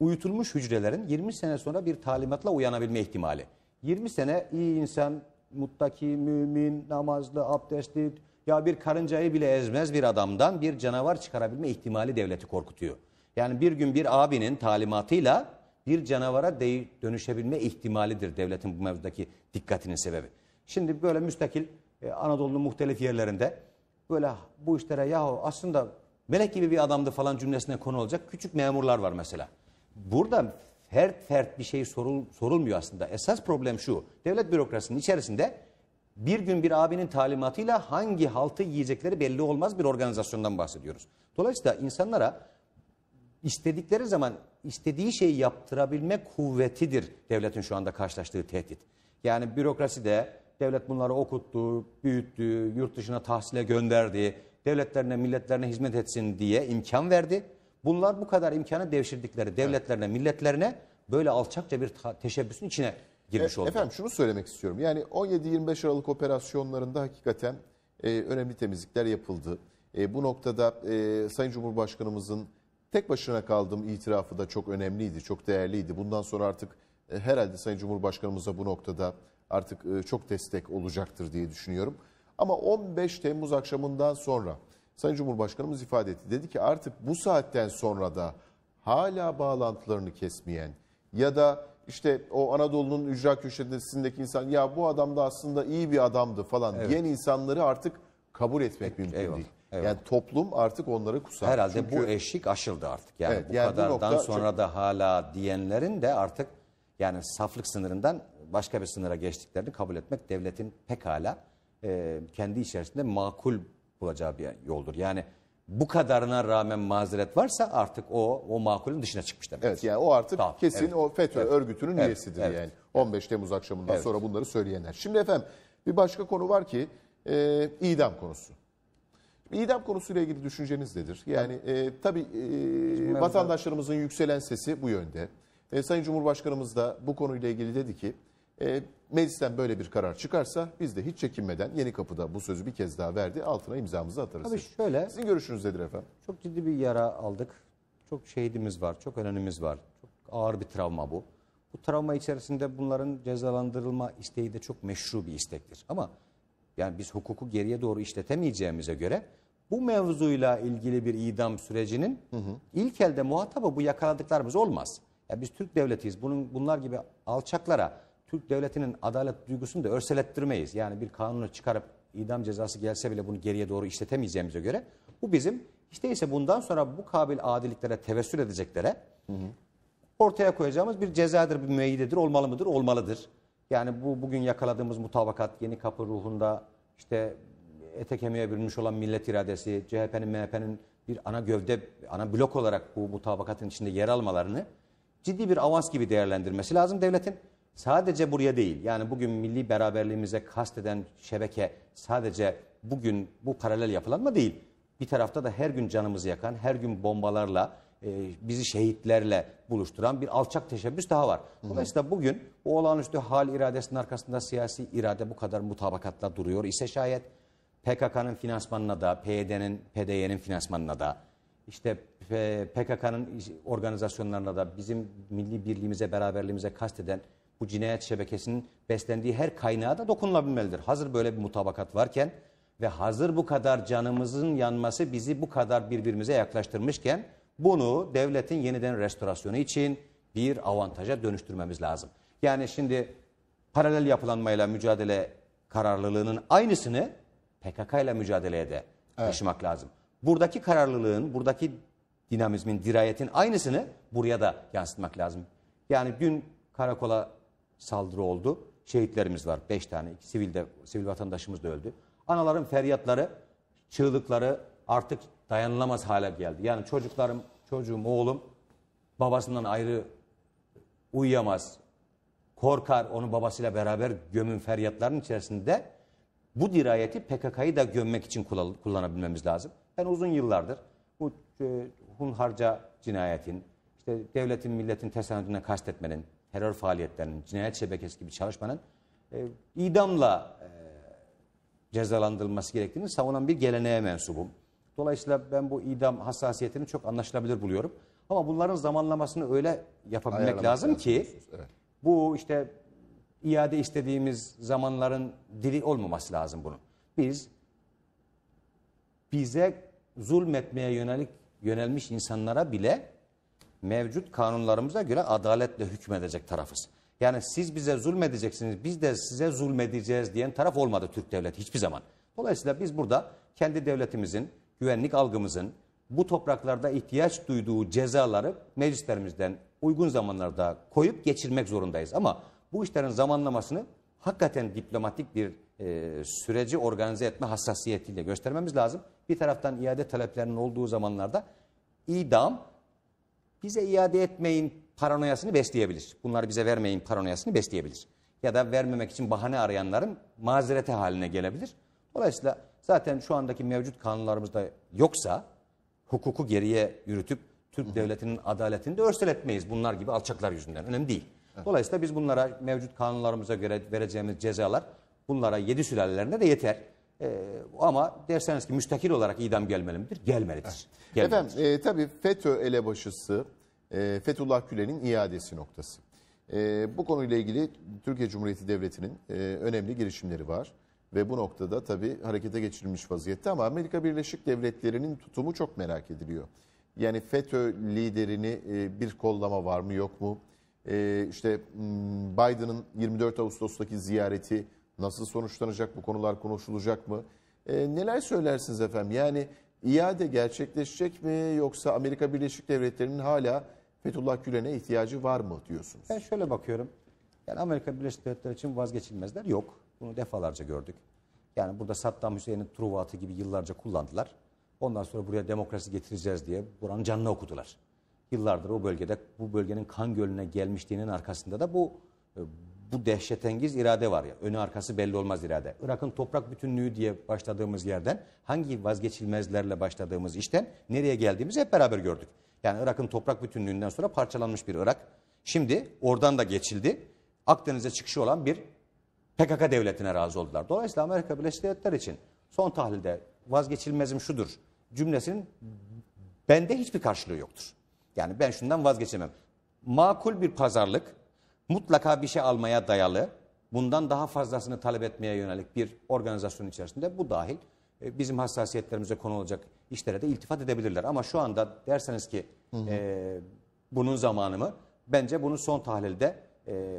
uyutulmuş hücrelerin 20 sene sonra bir talimatla uyanabilme ihtimali. 20 sene iyi insan, muttaki, mümin, namazlı, abdestli, ya bir karıncayı bile ezmez bir adamdan bir canavar çıkarabilme ihtimali devleti korkutuyor. Yani bir gün bir abinin talimatıyla bir canavara dönüşebilme ihtimalidir devletin bu mevzudaki dikkatinin sebebi. Şimdi böyle müstakil e, Anadolu'nun muhtelif yerlerinde böyle bu işlere yahu aslında melek gibi bir adamdı falan cümlesine konu olacak küçük memurlar var mesela. Burada fert fert bir şey sorul, sorulmuyor aslında. Esas problem şu. Devlet bürokrasinin içerisinde bir gün bir abinin talimatıyla hangi haltı yiyecekleri belli olmaz bir organizasyondan bahsediyoruz. Dolayısıyla insanlara istedikleri zaman istediği şeyi yaptırabilme kuvvetidir devletin şu anda karşılaştığı tehdit. Yani bürokrasi de Devlet bunları okuttu, büyüttü, yurt dışına tahsile gönderdi. Devletlerine, milletlerine hizmet etsin diye imkan verdi. Bunlar bu kadar imkanı devşirdikleri devletlerine, milletlerine böyle alçakça bir teşebbüsün içine girmiş e, oldu. Efendim şunu söylemek istiyorum. Yani 17-25 Aralık operasyonlarında hakikaten e, önemli temizlikler yapıldı. E, bu noktada e, Sayın Cumhurbaşkanımızın tek başına kaldığım itirafı da çok önemliydi, çok değerliydi. Bundan sonra artık e, herhalde Sayın Cumhurbaşkanımıza bu noktada artık e, çok destek olacaktır diye düşünüyorum. Ama 15 Temmuz akşamından sonra Sayın Cumhurbaşkanımız ifade etti. Dedi ki artık bu saatten sonra da hala bağlantılarını kesmeyen ya da işte o Anadolu'nun ücra köşesindeki insan ya bu adam da aslında iyi bir adamdı falan evet. diyen insanları artık kabul etmek mümkün Eyvallah. değil. Evet. Yani toplum artık onları kusar. Herhalde Çünkü, bu eşik aşıldı artık. Yani evet, bu kadardan nokta, sonra da hala diyenlerin de artık yani saflık sınırından başka bir sınıra geçtiklerini kabul etmek devletin pekala e, kendi içerisinde makul bulacağı bir yoldur. Yani bu kadarına rağmen mazeret varsa artık o o makulün dışına çıkmış demek. Evet yani o artık tamam, kesin evet, o FETÖ evet, örgütünün evet, üyesidir evet, yani. 15 Temmuz akşamından evet. sonra bunları söyleyenler. Şimdi efendim bir başka konu var ki e, idam konusu. İdam konusuyla ilgili düşünceniz nedir? Yani e, tabii e, vatandaşlarımızın yükselen sesi bu yönde. E, Sayın Cumhurbaşkanımız da bu konuyla ilgili dedi ki e, meclisten böyle bir karar çıkarsa biz de hiç çekinmeden yeni kapıda bu sözü bir kez daha verdi. Altına imzamızı atarız. Tabii şöyle. Sizin görüşünüz nedir efendim? Çok ciddi bir yara aldık. Çok şehidimiz var, çok ölenimiz var. Çok ağır bir travma bu. Bu travma içerisinde bunların cezalandırılma isteği de çok meşru bir istektir. Ama yani biz hukuku geriye doğru işletemeyeceğimize göre bu mevzuyla ilgili bir idam sürecinin hı hı. ilk elde muhatabı bu yakaladıklarımız olmaz. Ya yani biz Türk devletiyiz. Bunun bunlar gibi alçaklara Türk devletinin adalet duygusunu da örselettirmeyiz. Yani bir kanunu çıkarıp idam cezası gelse bile bunu geriye doğru işletemeyeceğimize göre bu bizim işte ise bundan sonra bu kabil adiliklere tevessül edeceklere hı hı. ortaya koyacağımız bir cezadır, bir müeyyidedir, olmalı mıdır? Olmalıdır. Yani bu bugün yakaladığımız mutabakat, yeni kapı ruhunda işte ete kemiğe bürünmüş olan millet iradesi, CHP'nin, MHP'nin bir ana gövde, ana blok olarak bu mutabakatın içinde yer almalarını ciddi bir avans gibi değerlendirmesi lazım devletin. Sadece buraya değil yani bugün milli beraberliğimize kasteden şebeke sadece bugün bu paralel yapılanma değil. Bir tarafta da her gün canımızı yakan, her gün bombalarla, e, bizi şehitlerle buluşturan bir alçak teşebbüs daha var. Dolayısıyla bugün o olağanüstü hal iradesinin arkasında siyasi irade bu kadar mutabakatla duruyor ise şayet PKK'nın finansmanına da, PYD'nin, PDY'nin finansmanına da, işte PKK'nın organizasyonlarına da bizim milli birliğimize, beraberliğimize kasteden bu cinayet şebekesinin beslendiği her kaynağa da dokunulabilmelidir. Hazır böyle bir mutabakat varken ve hazır bu kadar canımızın yanması bizi bu kadar birbirimize yaklaştırmışken bunu devletin yeniden restorasyonu için bir avantaja dönüştürmemiz lazım. Yani şimdi paralel yapılanmayla mücadele kararlılığının aynısını PKK ile mücadeleye de evet. taşımak lazım. Buradaki kararlılığın, buradaki dinamizmin, dirayetin aynısını buraya da yansıtmak lazım. Yani dün karakola saldırı oldu. Şehitlerimiz var. Beş tane. İki sivil, de, sivil vatandaşımız da öldü. Anaların feryatları, çığlıkları artık dayanılamaz hale geldi. Yani çocuklarım, çocuğum, oğlum babasından ayrı uyuyamaz. Korkar onu babasıyla beraber gömün feryatların içerisinde bu dirayeti PKK'yı da gömmek için kullanabilmemiz lazım. Ben uzun yıllardır bu e, hunharca cinayetin, işte devletin, milletin tesanüdüne kastetmenin, terör faaliyetlerinin, cinayet şebekesi gibi çalışmanın e, idamla e, cezalandırılması gerektiğini savunan bir geleneğe mensubum. Dolayısıyla ben bu idam hassasiyetini çok anlaşılabilir buluyorum. Ama bunların zamanlamasını öyle yapabilmek lazım, lazım ki evet. bu işte iade istediğimiz zamanların dili olmaması lazım bunun. Biz bize zulmetmeye yönelik yönelmiş insanlara bile mevcut kanunlarımıza göre adaletle hükmedecek tarafız. Yani siz bize zulmedeceksiniz, biz de size zulmedeceğiz diyen taraf olmadı Türk devleti hiçbir zaman. Dolayısıyla biz burada kendi devletimizin, güvenlik algımızın bu topraklarda ihtiyaç duyduğu cezaları meclislerimizden uygun zamanlarda koyup geçirmek zorundayız. Ama bu işlerin zamanlamasını hakikaten diplomatik bir e, süreci organize etme hassasiyetiyle göstermemiz lazım. Bir taraftan iade taleplerinin olduğu zamanlarda idam bize iade etmeyin paranoyasını besleyebilir. Bunları bize vermeyin paranoyasını besleyebilir. Ya da vermemek için bahane arayanların mazerete haline gelebilir. Dolayısıyla zaten şu andaki mevcut kanunlarımızda yoksa hukuku geriye yürütüp Türk hı devletinin adaletini de örseletmeyiz bunlar gibi alçaklar yüzünden. Önemli değil. Dolayısıyla biz bunlara mevcut kanunlarımıza göre vereceğimiz cezalar bunlara yedi sülalerine de yeter. E, ama derseniz ki müstakil olarak idam gelmeli midir? Gelmelidir. Gelmelidir. Efendim e, tabii FETÖ elebaşısı e, Fethullah Gülen'in iadesi noktası. E, bu konuyla ilgili Türkiye Cumhuriyeti Devleti'nin e, önemli girişimleri var. Ve bu noktada tabii harekete geçirilmiş vaziyette ama Amerika Birleşik Devletleri'nin tutumu çok merak ediliyor. Yani FETÖ liderini e, bir kollama var mı yok mu? E, işte hmm, Biden'ın 24 Ağustos'taki ziyareti Nasıl sonuçlanacak bu konular konuşulacak mı? E, neler söylersiniz efendim? Yani iade gerçekleşecek mi yoksa Amerika Birleşik Devletleri'nin hala Fethullah Gülen'e ihtiyacı var mı diyorsunuz? Ben şöyle bakıyorum. Yani Amerika Birleşik Devletleri için vazgeçilmezler yok. Bunu defalarca gördük. Yani burada Saddam Hüseyin'in Truvat'ı gibi yıllarca kullandılar. Ondan sonra buraya demokrasi getireceğiz diye buranın canını okudular. Yıllardır o bölgede bu bölgenin kan gölüne gelmişliğinin arkasında da bu e, bu dehşetengiz irade var ya. Önü arkası belli olmaz irade. Irak'ın toprak bütünlüğü diye başladığımız yerden hangi vazgeçilmezlerle başladığımız işten nereye geldiğimizi hep beraber gördük. Yani Irak'ın toprak bütünlüğünden sonra parçalanmış bir Irak. Şimdi oradan da geçildi. Akdeniz'e çıkışı olan bir PKK devletine razı oldular. Dolayısıyla Amerika Birleşik Devletleri için son tahlilde vazgeçilmezim şudur cümlesinin bende hiçbir karşılığı yoktur. Yani ben şundan vazgeçemem. Makul bir pazarlık mutlaka bir şey almaya dayalı, bundan daha fazlasını talep etmeye yönelik bir organizasyon içerisinde bu dahil e, bizim hassasiyetlerimize konu olacak işlere de iltifat edebilirler. Ama şu anda derseniz ki hı hı. E, bunun zamanı mı? Bence bunu son tahlilde e,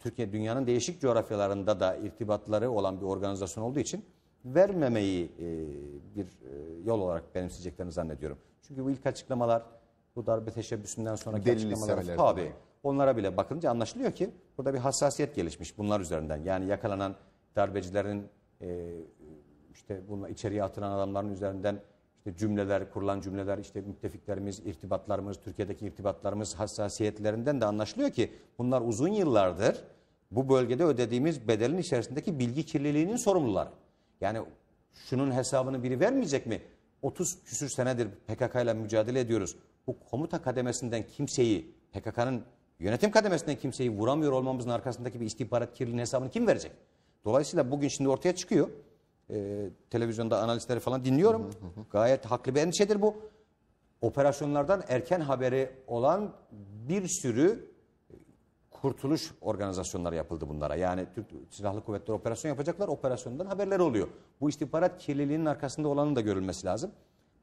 Türkiye dünyanın değişik coğrafyalarında da irtibatları olan bir organizasyon olduğu için vermemeyi e, bir e, yol olarak benimseyeceklerini zannediyorum. Çünkü bu ilk açıklamalar bu darbe teşebbüsünden sonraki Delil açıklamalar tabii Onlara bile bakınca anlaşılıyor ki burada bir hassasiyet gelişmiş bunlar üzerinden. Yani yakalanan darbecilerin e, işte bunu içeriye atılan adamların üzerinden işte cümleler, kurulan cümleler, işte müttefiklerimiz, irtibatlarımız, Türkiye'deki irtibatlarımız hassasiyetlerinden de anlaşılıyor ki bunlar uzun yıllardır bu bölgede ödediğimiz bedelin içerisindeki bilgi kirliliğinin sorumluları. Yani şunun hesabını biri vermeyecek mi? 30 küsür senedir PKK ile mücadele ediyoruz. Bu komuta kademesinden kimseyi PKK'nın Yönetim kademesinden kimseyi vuramıyor olmamızın arkasındaki bir istihbarat kirliliğinin hesabını kim verecek? Dolayısıyla bugün şimdi ortaya çıkıyor. Ee, televizyonda analistleri falan dinliyorum. Gayet haklı bir endişedir bu. Operasyonlardan erken haberi olan bir sürü kurtuluş organizasyonları yapıldı bunlara. Yani Türk Silahlı Kuvvetleri operasyon yapacaklar, operasyondan haberler oluyor. Bu istihbarat kirliliğinin arkasında olanın da görülmesi lazım.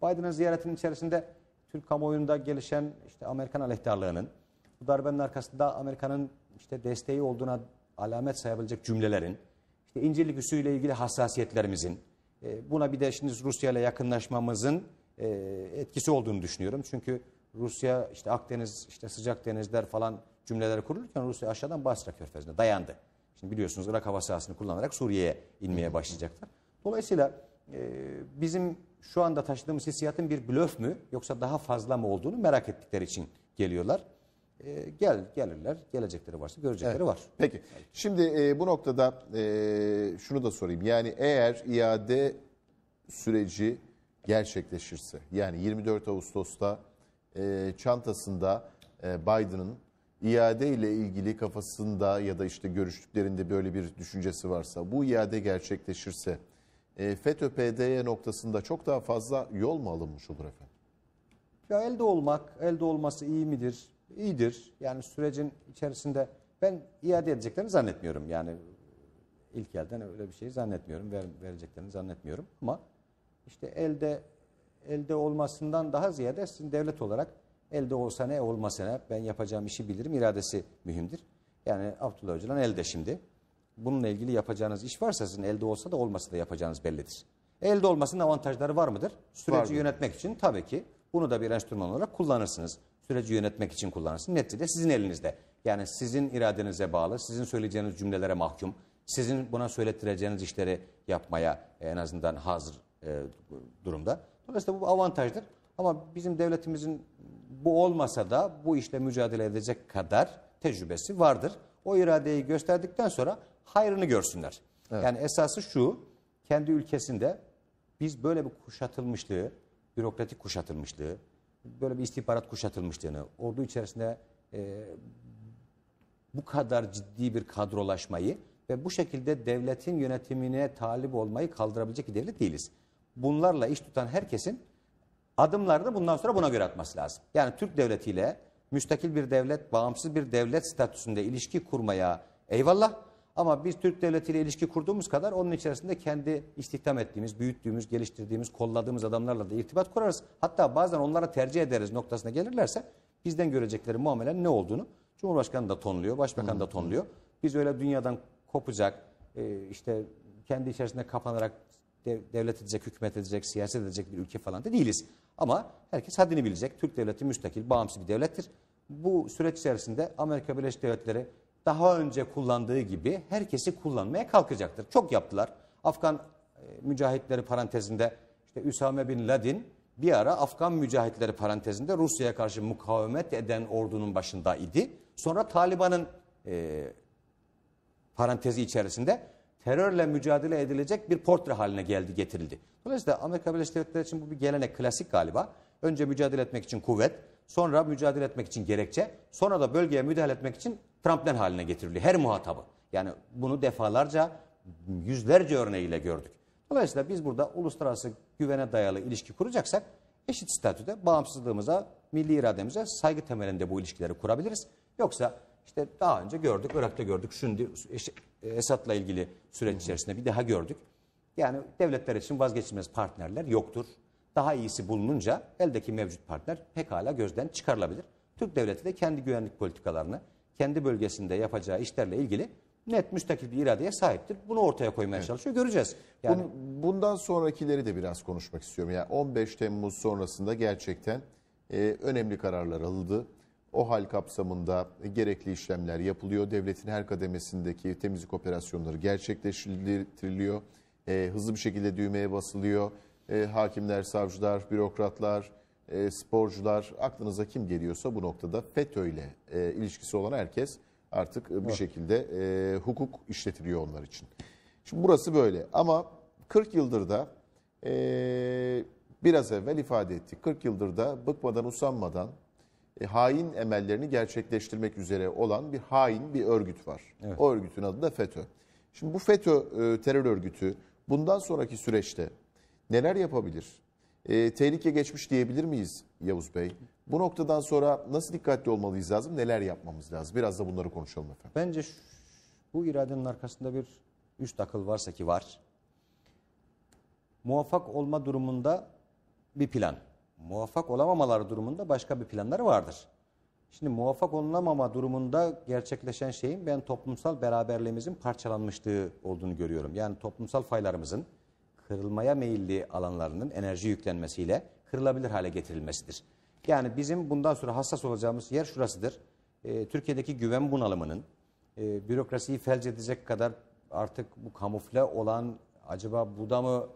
Biden'ın ziyaretinin içerisinde Türk kamuoyunda gelişen işte Amerikan aleyhtarlığının, bu darbenin arkasında Amerika'nın işte desteği olduğuna alamet sayabilecek cümlelerin, işte İncirlik üsüyle ilgili hassasiyetlerimizin, e, buna bir de şimdi Rusya ile yakınlaşmamızın e, etkisi olduğunu düşünüyorum. Çünkü Rusya işte Akdeniz, işte sıcak denizler falan cümleleri kurulurken Rusya aşağıdan Basra Körfezi'ne dayandı. Şimdi biliyorsunuz Irak hava sahasını kullanarak Suriye'ye inmeye başlayacaklar. Dolayısıyla e, bizim şu anda taşıdığımız hissiyatın bir blöf mü yoksa daha fazla mı olduğunu merak ettikleri için geliyorlar e, gel gelirler. Gelecekleri varsa görecekleri evet. var. Peki. Evet. Şimdi e, bu noktada e, şunu da sorayım. Yani eğer iade süreci gerçekleşirse yani 24 Ağustos'ta e, çantasında e, Biden'ın iade ile ilgili kafasında ya da işte görüştüklerinde böyle bir düşüncesi varsa bu iade gerçekleşirse e, FETÖ-PDY e noktasında çok daha fazla yol mu alınmış olur efendim? Ya elde olmak, elde olması iyi midir? iyidir. Yani sürecin içerisinde ben iade edeceklerini zannetmiyorum. Yani ilk elden öyle bir şey zannetmiyorum. Ver, vereceklerini zannetmiyorum. Ama işte elde elde olmasından daha ziyade sizin devlet olarak elde olsa ne olmasa ne ben yapacağım işi bilirim iradesi mühimdir. Yani Abdullah Öcalan elde şimdi. Bununla ilgili yapacağınız iş varsa sizin elde olsa da olmasa da yapacağınız bellidir. Elde olmasının avantajları var mıdır? Süreci var yönetmek için tabii ki bunu da bir enstrüman olarak kullanırsınız süreci yönetmek için kullanırsınız. Neticede sizin elinizde. Yani sizin iradenize bağlı, sizin söyleyeceğiniz cümlelere mahkum, sizin buna söylettireceğiniz işleri yapmaya e, en azından hazır e, durumda. Dolayısıyla bu avantajdır. Ama bizim devletimizin bu olmasa da bu işle mücadele edecek kadar tecrübesi vardır. O iradeyi gösterdikten sonra hayrını görsünler. Evet. Yani esası şu, kendi ülkesinde biz böyle bir kuşatılmışlığı, bürokratik kuşatılmışlığı, böyle bir istihbarat kuşatılmışlığını, ordu içerisinde e, bu kadar ciddi bir kadrolaşmayı ve bu şekilde devletin yönetimine talip olmayı kaldırabilecek bir devlet değiliz. Bunlarla iş tutan herkesin adımlarını bundan sonra buna göre atması lazım. Yani Türk devletiyle müstakil bir devlet, bağımsız bir devlet statüsünde ilişki kurmaya eyvallah. Ama biz Türk Devleti ile ilişki kurduğumuz kadar onun içerisinde kendi istihdam ettiğimiz, büyüttüğümüz, geliştirdiğimiz, kolladığımız adamlarla da irtibat kurarız. Hatta bazen onlara tercih ederiz noktasına gelirlerse bizden görecekleri muamele ne olduğunu Cumhurbaşkanı da tonluyor, Başbakan da tonluyor. Biz öyle dünyadan kopacak, e, işte kendi içerisinde kapanarak devlet edecek, hükümet edecek, siyaset edecek bir ülke falan da değiliz. Ama herkes haddini bilecek. Türk devleti müstakil, bağımsız bir devlettir. Bu süreç içerisinde Amerika Birleşik Devletleri daha önce kullandığı gibi herkesi kullanmaya kalkacaktır. Çok yaptılar. Afgan e, mücahitleri parantezinde işte Üsame bin Ladin bir ara Afgan mücahitleri parantezinde Rusya'ya karşı mukavemet eden ordunun başında idi. Sonra Taliban'ın e, parantezi içerisinde terörle mücadele edilecek bir portre haline geldi, getirildi. Dolayısıyla Amerika Birleşik Devletleri için bu bir gelenek, klasik galiba. Önce mücadele etmek için kuvvet, sonra mücadele etmek için gerekçe, sonra da bölgeye müdahale etmek için Trump'ler haline getiriliyor her muhatabı. Yani bunu defalarca yüzlerce örneğiyle gördük. Dolayısıyla biz burada uluslararası güvene dayalı ilişki kuracaksak eşit statüde bağımsızlığımıza, milli irademize saygı temelinde bu ilişkileri kurabiliriz. Yoksa işte daha önce gördük, Irak'ta gördük, şimdi e, Esad'la ilgili süreç içerisinde bir daha gördük. Yani devletler için vazgeçilmez partnerler yoktur. Daha iyisi bulununca eldeki mevcut partner pekala gözden çıkarılabilir. Türk devleti de kendi güvenlik politikalarını kendi bölgesinde yapacağı işlerle ilgili net müstakil bir iradeye sahiptir. Bunu ortaya koymaya evet. çalışıyor. Göreceğiz. Yani bundan sonrakileri de biraz konuşmak istiyorum. Yani 15 Temmuz sonrasında gerçekten e, önemli kararlar alındı. O hal kapsamında gerekli işlemler yapılıyor. Devletin her kademesindeki temizlik operasyonları gerçekleştiriliyor. E, hızlı bir şekilde düğmeye basılıyor. E, hakimler, savcılar, bürokratlar, e, sporcular aklınıza kim geliyorsa bu noktada FETÖ ile e, ilişkisi olan herkes artık e, bir evet. şekilde e, hukuk işletiliyor onlar için. Şimdi burası böyle ama 40 yıldır da e, biraz evvel ifade ettik. 40 yıldır da bıkmadan usanmadan e, hain emellerini gerçekleştirmek üzere olan bir hain bir örgüt var. Evet. O örgütün adı da FETÖ. Şimdi bu FETÖ e, terör örgütü bundan sonraki süreçte neler yapabilir? e, tehlike geçmiş diyebilir miyiz Yavuz Bey? Bu noktadan sonra nasıl dikkatli olmalıyız lazım? Neler yapmamız lazım? Biraz da bunları konuşalım efendim. Bence şu, bu iradenin arkasında bir üst akıl varsa ki var. Muvaffak olma durumunda bir plan. Muvaffak olamamaları durumunda başka bir planları vardır. Şimdi muvaffak olunamama durumunda gerçekleşen şeyin ben toplumsal beraberliğimizin parçalanmışlığı olduğunu görüyorum. Yani toplumsal faylarımızın Kırılmaya meyilli alanlarının enerji yüklenmesiyle kırılabilir hale getirilmesidir. Yani bizim bundan sonra hassas olacağımız yer şurasıdır. E, Türkiye'deki güven bunalımının e, bürokrasiyi felç edecek kadar artık bu kamufle olan acaba bu da mı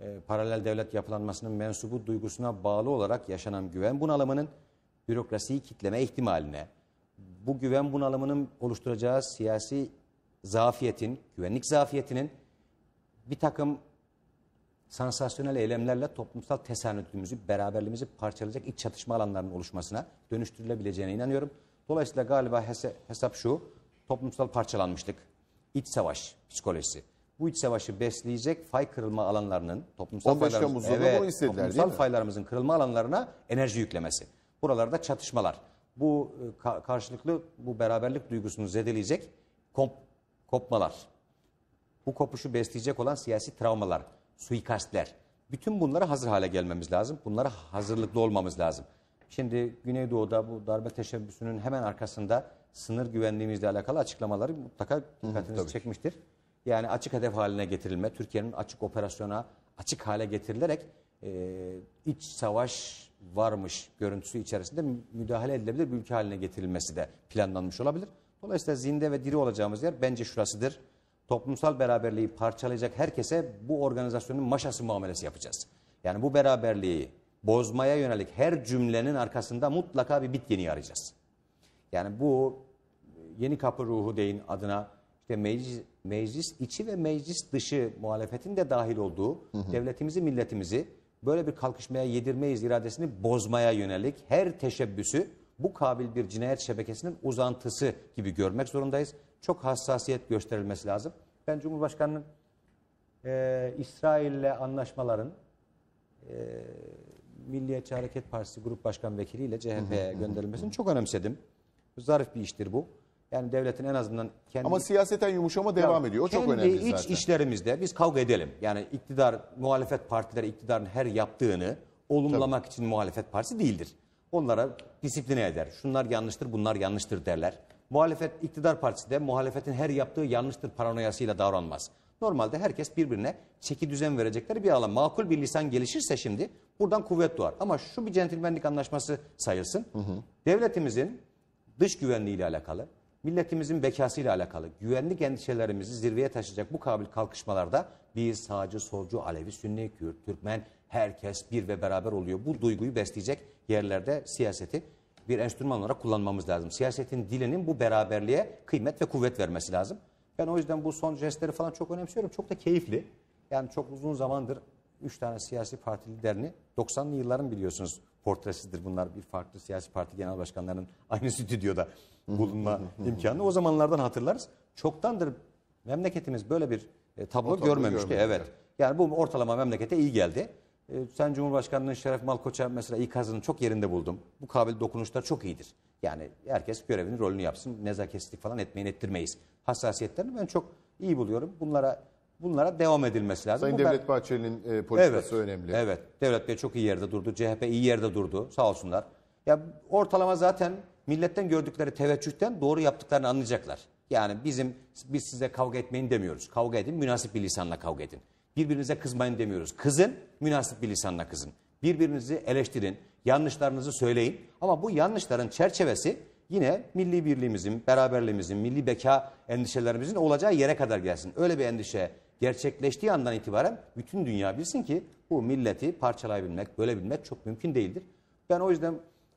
e, paralel devlet yapılanmasının mensubu duygusuna bağlı olarak yaşanan güven bunalımının bürokrasiyi kitleme ihtimaline, bu güven bunalımının oluşturacağı siyasi zafiyetin, güvenlik zafiyetinin bir takım sansasyonel eylemlerle toplumsal tesanüdümüzü, beraberliğimizi parçalayacak iç çatışma alanlarının oluşmasına dönüştürülebileceğine inanıyorum. Dolayısıyla galiba hesap şu, toplumsal parçalanmışlık, iç savaş psikolojisi. Bu iç savaşı besleyecek fay kırılma alanlarının, toplumsal, faylarımız, evet, toplumsal faylarımızın kırılma alanlarına enerji yüklemesi. Buralarda çatışmalar. Bu e, ka karşılıklı, bu beraberlik duygusunu zedeleyecek kop kopmalar. Bu kopuşu besleyecek olan siyasi travmalar suikastler. Bütün bunlara hazır hale gelmemiz lazım. Bunlara hazırlıklı olmamız lazım. Şimdi Güneydoğu'da bu darbe teşebbüsünün hemen arkasında sınır güvenliğimizle alakalı açıklamaları mutlaka dikkatinizi Hı, çekmiştir. Yani açık hedef haline getirilme, Türkiye'nin açık operasyona açık hale getirilerek e, iç savaş varmış görüntüsü içerisinde müdahale edilebilir bir ülke haline getirilmesi de planlanmış olabilir. Dolayısıyla zinde ve diri olacağımız yer bence şurasıdır toplumsal beraberliği parçalayacak herkese bu organizasyonun maşası muamelesi yapacağız. Yani bu beraberliği bozmaya yönelik her cümlenin arkasında mutlaka bir bit yeni arayacağız. Yani bu e, yeni kapı ruhu deyin adına işte meclis, meclis içi ve meclis dışı muhalefetin de dahil olduğu hı hı. devletimizi milletimizi böyle bir kalkışmaya yedirmeyiz iradesini bozmaya yönelik her teşebbüsü bu kabil bir cinayet şebekesinin uzantısı gibi görmek zorundayız çok hassasiyet gösterilmesi lazım. Ben Cumhurbaşkanı'nın e, İsrail'le anlaşmaların e, Milliyetçi Hareket Partisi Grup Başkan Vekili ile CHP'ye gönderilmesini çok önemsedim. Zarif bir iştir bu. Yani devletin en azından kendi... Ama siyaseten yumuşama devam ya, ediyor. O çok önemli zaten. Kendi iç işlerimizde biz kavga edelim. Yani iktidar, muhalefet partileri iktidarın her yaptığını olumlamak Tabii. için muhalefet partisi değildir. Onlara disipline eder. Şunlar yanlıştır, bunlar yanlıştır derler muhalefet iktidar partisi de muhalefetin her yaptığı yanlıştır paranoyasıyla davranmaz. Normalde herkes birbirine çeki düzen verecekleri bir alan. Makul bir lisan gelişirse şimdi buradan kuvvet doğar. Ama şu bir centilmenlik anlaşması sayılsın. Hı hı. Devletimizin dış güvenliğiyle alakalı, milletimizin bekasıyla alakalı güvenlik endişelerimizi zirveye taşıyacak bu kabil kalkışmalarda biz sağcı, solcu, Alevi, Sünni, Kürt, Türkmen herkes bir ve beraber oluyor. Bu duyguyu besleyecek yerlerde siyaseti bir enstrüman olarak kullanmamız lazım. Siyasetin dilinin bu beraberliğe kıymet ve kuvvet vermesi lazım. Ben o yüzden bu son jestleri falan çok önemsiyorum. Çok da keyifli. Yani çok uzun zamandır 3 tane siyasi parti liderini 90'lı yılların biliyorsunuz portresidir bunlar. Bir farklı siyasi parti genel başkanlarının aynı stüdyoda bulunma imkanı. O zamanlardan hatırlarız. Çoktandır memleketimiz böyle bir e, tablo, tablo görmemişti. Görmedim. Evet. Yani bu ortalama memlekete iyi geldi. E, sen Cumhurbaşkanlığı Şeref Malkoç'a mesela ikazını çok yerinde buldum. Bu kabil dokunuşlar çok iyidir. Yani herkes görevini, rolünü yapsın. Nezaketsizlik falan etmeyin, ettirmeyiz. Hassasiyetlerini ben çok iyi buluyorum. Bunlara bunlara devam edilmesi lazım. Sayın Bu Devlet Bahçeli'nin e, politikası evet, önemli. Evet. Devlet Bey çok iyi yerde durdu. CHP iyi yerde durdu. Sağ olsunlar. Ya ortalama zaten milletten gördükleri teveccühten doğru yaptıklarını anlayacaklar. Yani bizim biz size kavga etmeyin demiyoruz. Kavga edin, münasip bir lisanla kavga edin. Birbirinize kızmayın demiyoruz. Kızın, münasip bir lisanla kızın. Birbirinizi eleştirin, yanlışlarınızı söyleyin. Ama bu yanlışların çerçevesi yine milli birliğimizin, beraberliğimizin, milli beka endişelerimizin olacağı yere kadar gelsin. Öyle bir endişe gerçekleştiği andan itibaren bütün dünya bilsin ki bu milleti parçalayabilmek, bölebilmek çok mümkün değildir. Ben o yüzden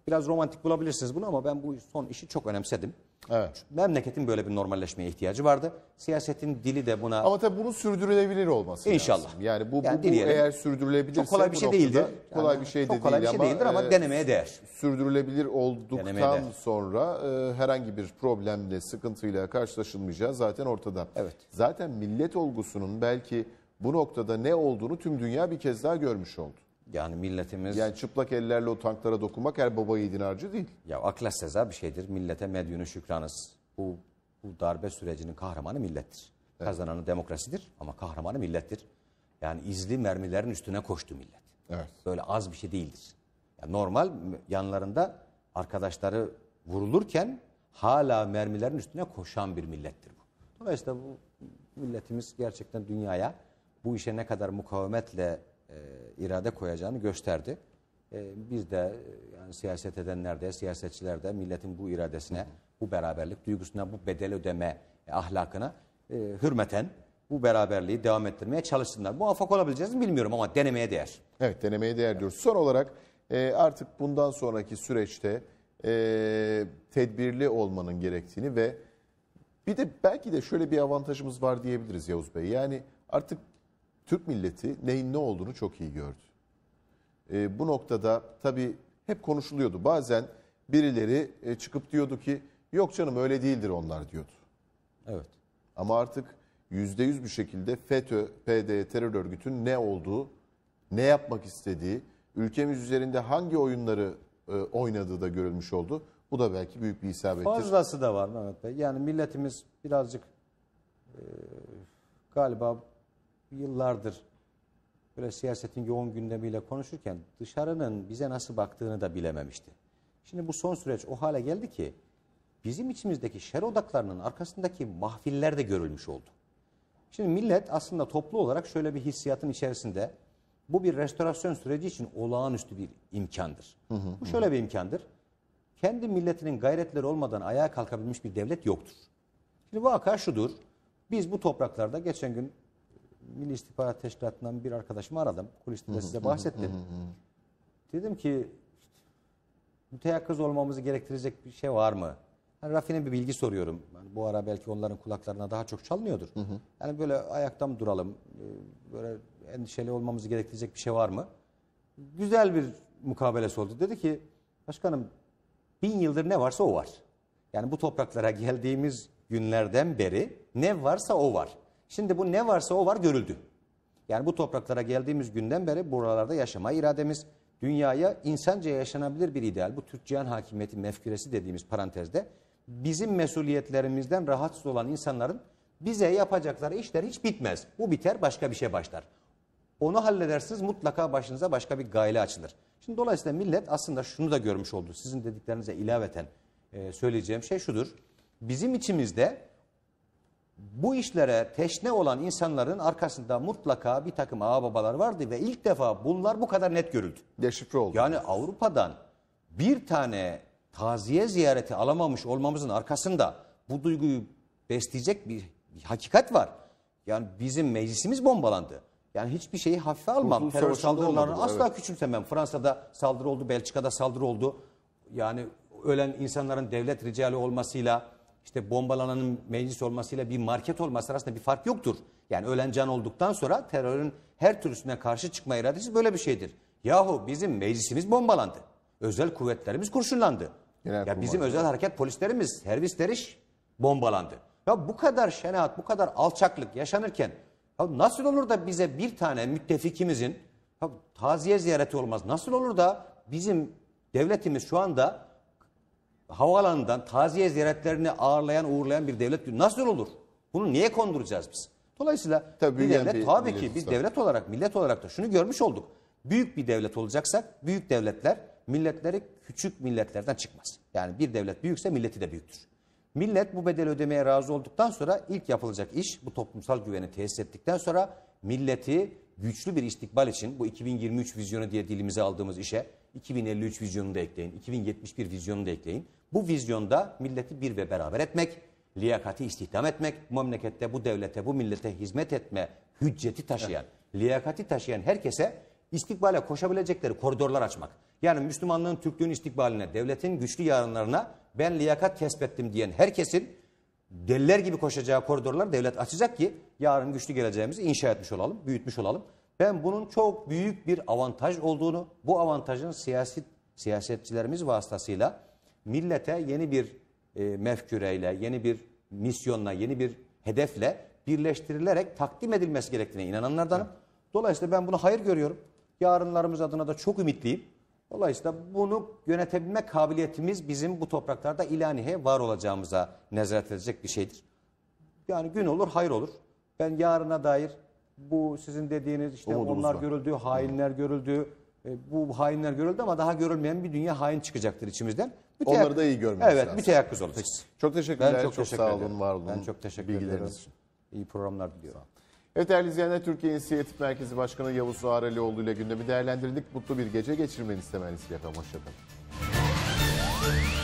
biraz romantik bulabilirsiniz bunu ama ben bu son işi çok önemsedim. Evet. Memleketin böyle bir normalleşmeye ihtiyacı vardı. Siyasetin dili de buna... Ama tabii bunun sürdürülebilir olması İnşallah. lazım. Yani bu, yani bu, eğer sürdürülebilirse... Çok kolay bir şey değildir. Kolay yani, bir şey de kolay değil bir şey değildir ama e, denemeye değer. Sürdürülebilir olduktan değer. sonra e, herhangi bir problemle, sıkıntıyla karşılaşılmayacağı zaten ortada. Evet. Zaten millet olgusunun belki bu noktada ne olduğunu tüm dünya bir kez daha görmüş oldu. Yani milletimiz... Yani çıplak ellerle o tanklara dokunmak her baba yiğidin harcı değil. Ya akla seza bir şeydir. Millete medyunu şükranız. Bu, bu darbe sürecinin kahramanı millettir. Evet. Kazananı demokrasidir ama kahramanı millettir. Yani izli mermilerin üstüne koştu millet. Evet. Böyle az bir şey değildir. Yani normal yanlarında arkadaşları vurulurken hala mermilerin üstüne koşan bir millettir bu. Dolayısıyla bu milletimiz gerçekten dünyaya bu işe ne kadar mukavemetle e, irade koyacağını gösterdi. E, biz de e, yani siyaset edenler de, siyasetçiler de milletin bu iradesine, bu beraberlik duygusuna, bu bedel ödeme ahlakına e, hürmeten bu beraberliği devam ettirmeye çalışsınlar. Muvaffak olabileceğiz mi bilmiyorum ama denemeye değer. Evet denemeye değer diyoruz. Son olarak artık bundan sonraki süreçte tedbirli olmanın gerektiğini ve bir de belki de şöyle bir avantajımız var diyebiliriz Yavuz Bey. Yani artık Türk milleti neyin ne olduğunu çok iyi gördü. E, bu noktada tabii hep konuşuluyordu. Bazen birileri e, çıkıp diyordu ki yok canım öyle değildir onlar diyordu. Evet. Ama artık yüzde yüz bir şekilde FETÖ, PD terör örgütünün ne olduğu, ne yapmak istediği, ülkemiz üzerinde hangi oyunları e, oynadığı da görülmüş oldu. Bu da belki büyük bir isabettir. Fazlası da var Mehmet Bey. Yani milletimiz birazcık e, galiba yıllardır böyle siyasetin yoğun gündemiyle konuşurken dışarının bize nasıl baktığını da bilememişti. Şimdi bu son süreç o hale geldi ki bizim içimizdeki şer odaklarının arkasındaki mahfiller de görülmüş oldu. Şimdi millet aslında toplu olarak şöyle bir hissiyatın içerisinde bu bir restorasyon süreci için olağanüstü bir imkandır. Hı hı, bu şöyle hı. bir imkandır. Kendi milletinin gayretleri olmadan ayağa kalkabilmiş bir devlet yoktur. Şimdi vaka şudur. Biz bu topraklarda geçen gün Milli İstihbarat Teşkilatı'ndan bir arkadaşımı aradım. Kuliste de size bahsettim. Dedim ki müteyakkız olmamızı gerektirecek bir şey var mı? Hani rafine bir bilgi soruyorum. Yani bu ara belki onların kulaklarına daha çok çalmıyordur. Hı hı. Yani böyle ayakta mı duralım? E, böyle endişeli olmamızı gerektirecek bir şey var mı? Güzel bir mukabele oldu. Dedi ki başkanım bin yıldır ne varsa o var. Yani bu topraklara geldiğimiz günlerden beri ne varsa o var. Şimdi bu ne varsa o var görüldü. Yani bu topraklara geldiğimiz günden beri buralarda yaşama irademiz dünyaya insanca yaşanabilir bir ideal. Bu Türk Cihan Hakimiyeti mefküresi dediğimiz parantezde bizim mesuliyetlerimizden rahatsız olan insanların bize yapacakları işler hiç bitmez. Bu biter başka bir şey başlar. Onu halledersiniz mutlaka başınıza başka bir gayle açılır. Şimdi dolayısıyla millet aslında şunu da görmüş oldu. Sizin dediklerinize ilaveten e, söyleyeceğim şey şudur. Bizim içimizde bu işlere teşne olan insanların arkasında mutlaka bir takım ağababalar vardı ve ilk defa bunlar bu kadar net görüldü. Deşifre oldu. Yani Avrupa'dan bir tane taziye ziyareti alamamış olmamızın arkasında bu duyguyu besleyecek bir hakikat var. Yani bizim meclisimiz bombalandı. Yani hiçbir şeyi hafife almam. Kurtuluş Terör saldırılarını asla evet. küçümsemem. Fransa'da saldırı oldu, Belçika'da saldırı oldu. Yani ölen insanların devlet ricali olmasıyla işte bombalananın meclis olmasıyla bir market olması arasında bir fark yoktur. Yani ölen can olduktan sonra terörün her türlüsüne karşı çıkma iradesi böyle bir şeydir. Yahu bizim meclisimiz bombalandı. Özel kuvvetlerimiz kurşunlandı. Genel ya bizim özel hareket polislerimiz, servisleri bombalandı. Ya bu kadar şenaat, bu kadar alçaklık yaşanırken ya nasıl olur da bize bir tane müttefikimizin taziye ziyareti olmaz? Nasıl olur da bizim devletimiz şu anda havaalanından taziye ziyaretlerini ağırlayan uğurlayan bir devlet nasıl olur? Bunu niye konduracağız biz? Dolayısıyla tabii bir devlet bir, tabii ki biz devlet olarak millet olarak da şunu görmüş olduk. Büyük bir devlet olacaksak büyük devletler milletleri küçük milletlerden çıkmaz. Yani bir devlet büyükse milleti de büyüktür. Millet bu bedeli ödemeye razı olduktan sonra ilk yapılacak iş bu toplumsal güveni tesis ettikten sonra milleti güçlü bir istikbal için bu 2023 vizyonu diye dilimize aldığımız işe 2053 vizyonunu da ekleyin, 2071 vizyonunu da ekleyin. Bu vizyonda milleti bir ve beraber etmek, liyakati istihdam etmek, memlekette bu devlete, bu millete hizmet etme hücceti taşıyan, liyakati taşıyan herkese istikbale koşabilecekleri koridorlar açmak. Yani Müslümanlığın, Türklüğün istikbaline, devletin güçlü yarınlarına ben liyakat kesbettim diyen herkesin deliler gibi koşacağı koridorlar devlet açacak ki yarın güçlü geleceğimizi inşa etmiş olalım, büyütmüş olalım. Ben bunun çok büyük bir avantaj olduğunu, bu avantajın siyaset siyasetçilerimiz vasıtasıyla millete yeni bir e, mefküreyle, yeni bir misyonla, yeni bir hedefle birleştirilerek takdim edilmesi gerektiğine inananlardanım. Evet. Dolayısıyla ben bunu hayır görüyorum. Yarınlarımız adına da çok ümitliyim. Dolayısıyla bunu yönetebilme kabiliyetimiz bizim bu topraklarda ilanihe var olacağımıza nezaret edecek bir şeydir. Yani gün olur hayır olur. Ben yarına dair bu sizin dediğiniz işte Umudumuz onlar var. görüldü, hainler görüldü, e, bu hainler görüldü ama daha görülmeyen bir dünya hain çıkacaktır içimizden. Bir Onları da iyi görmek Evet lazım. bir teyakkuz olacak. Peki. Çok teşekkürler. Ben çok, çok teşekkür sağ olun, var olun. Ben çok teşekkür ederim. için. İyi programlar diliyorum. Evet değerli izleyenler Türkiye İnisiyatif Merkezi Başkanı Yavuz Suarelioğlu ile gündemi değerlendirdik. Mutlu bir gece geçirmenizi temennisiyle efendim. Hoşçakalın.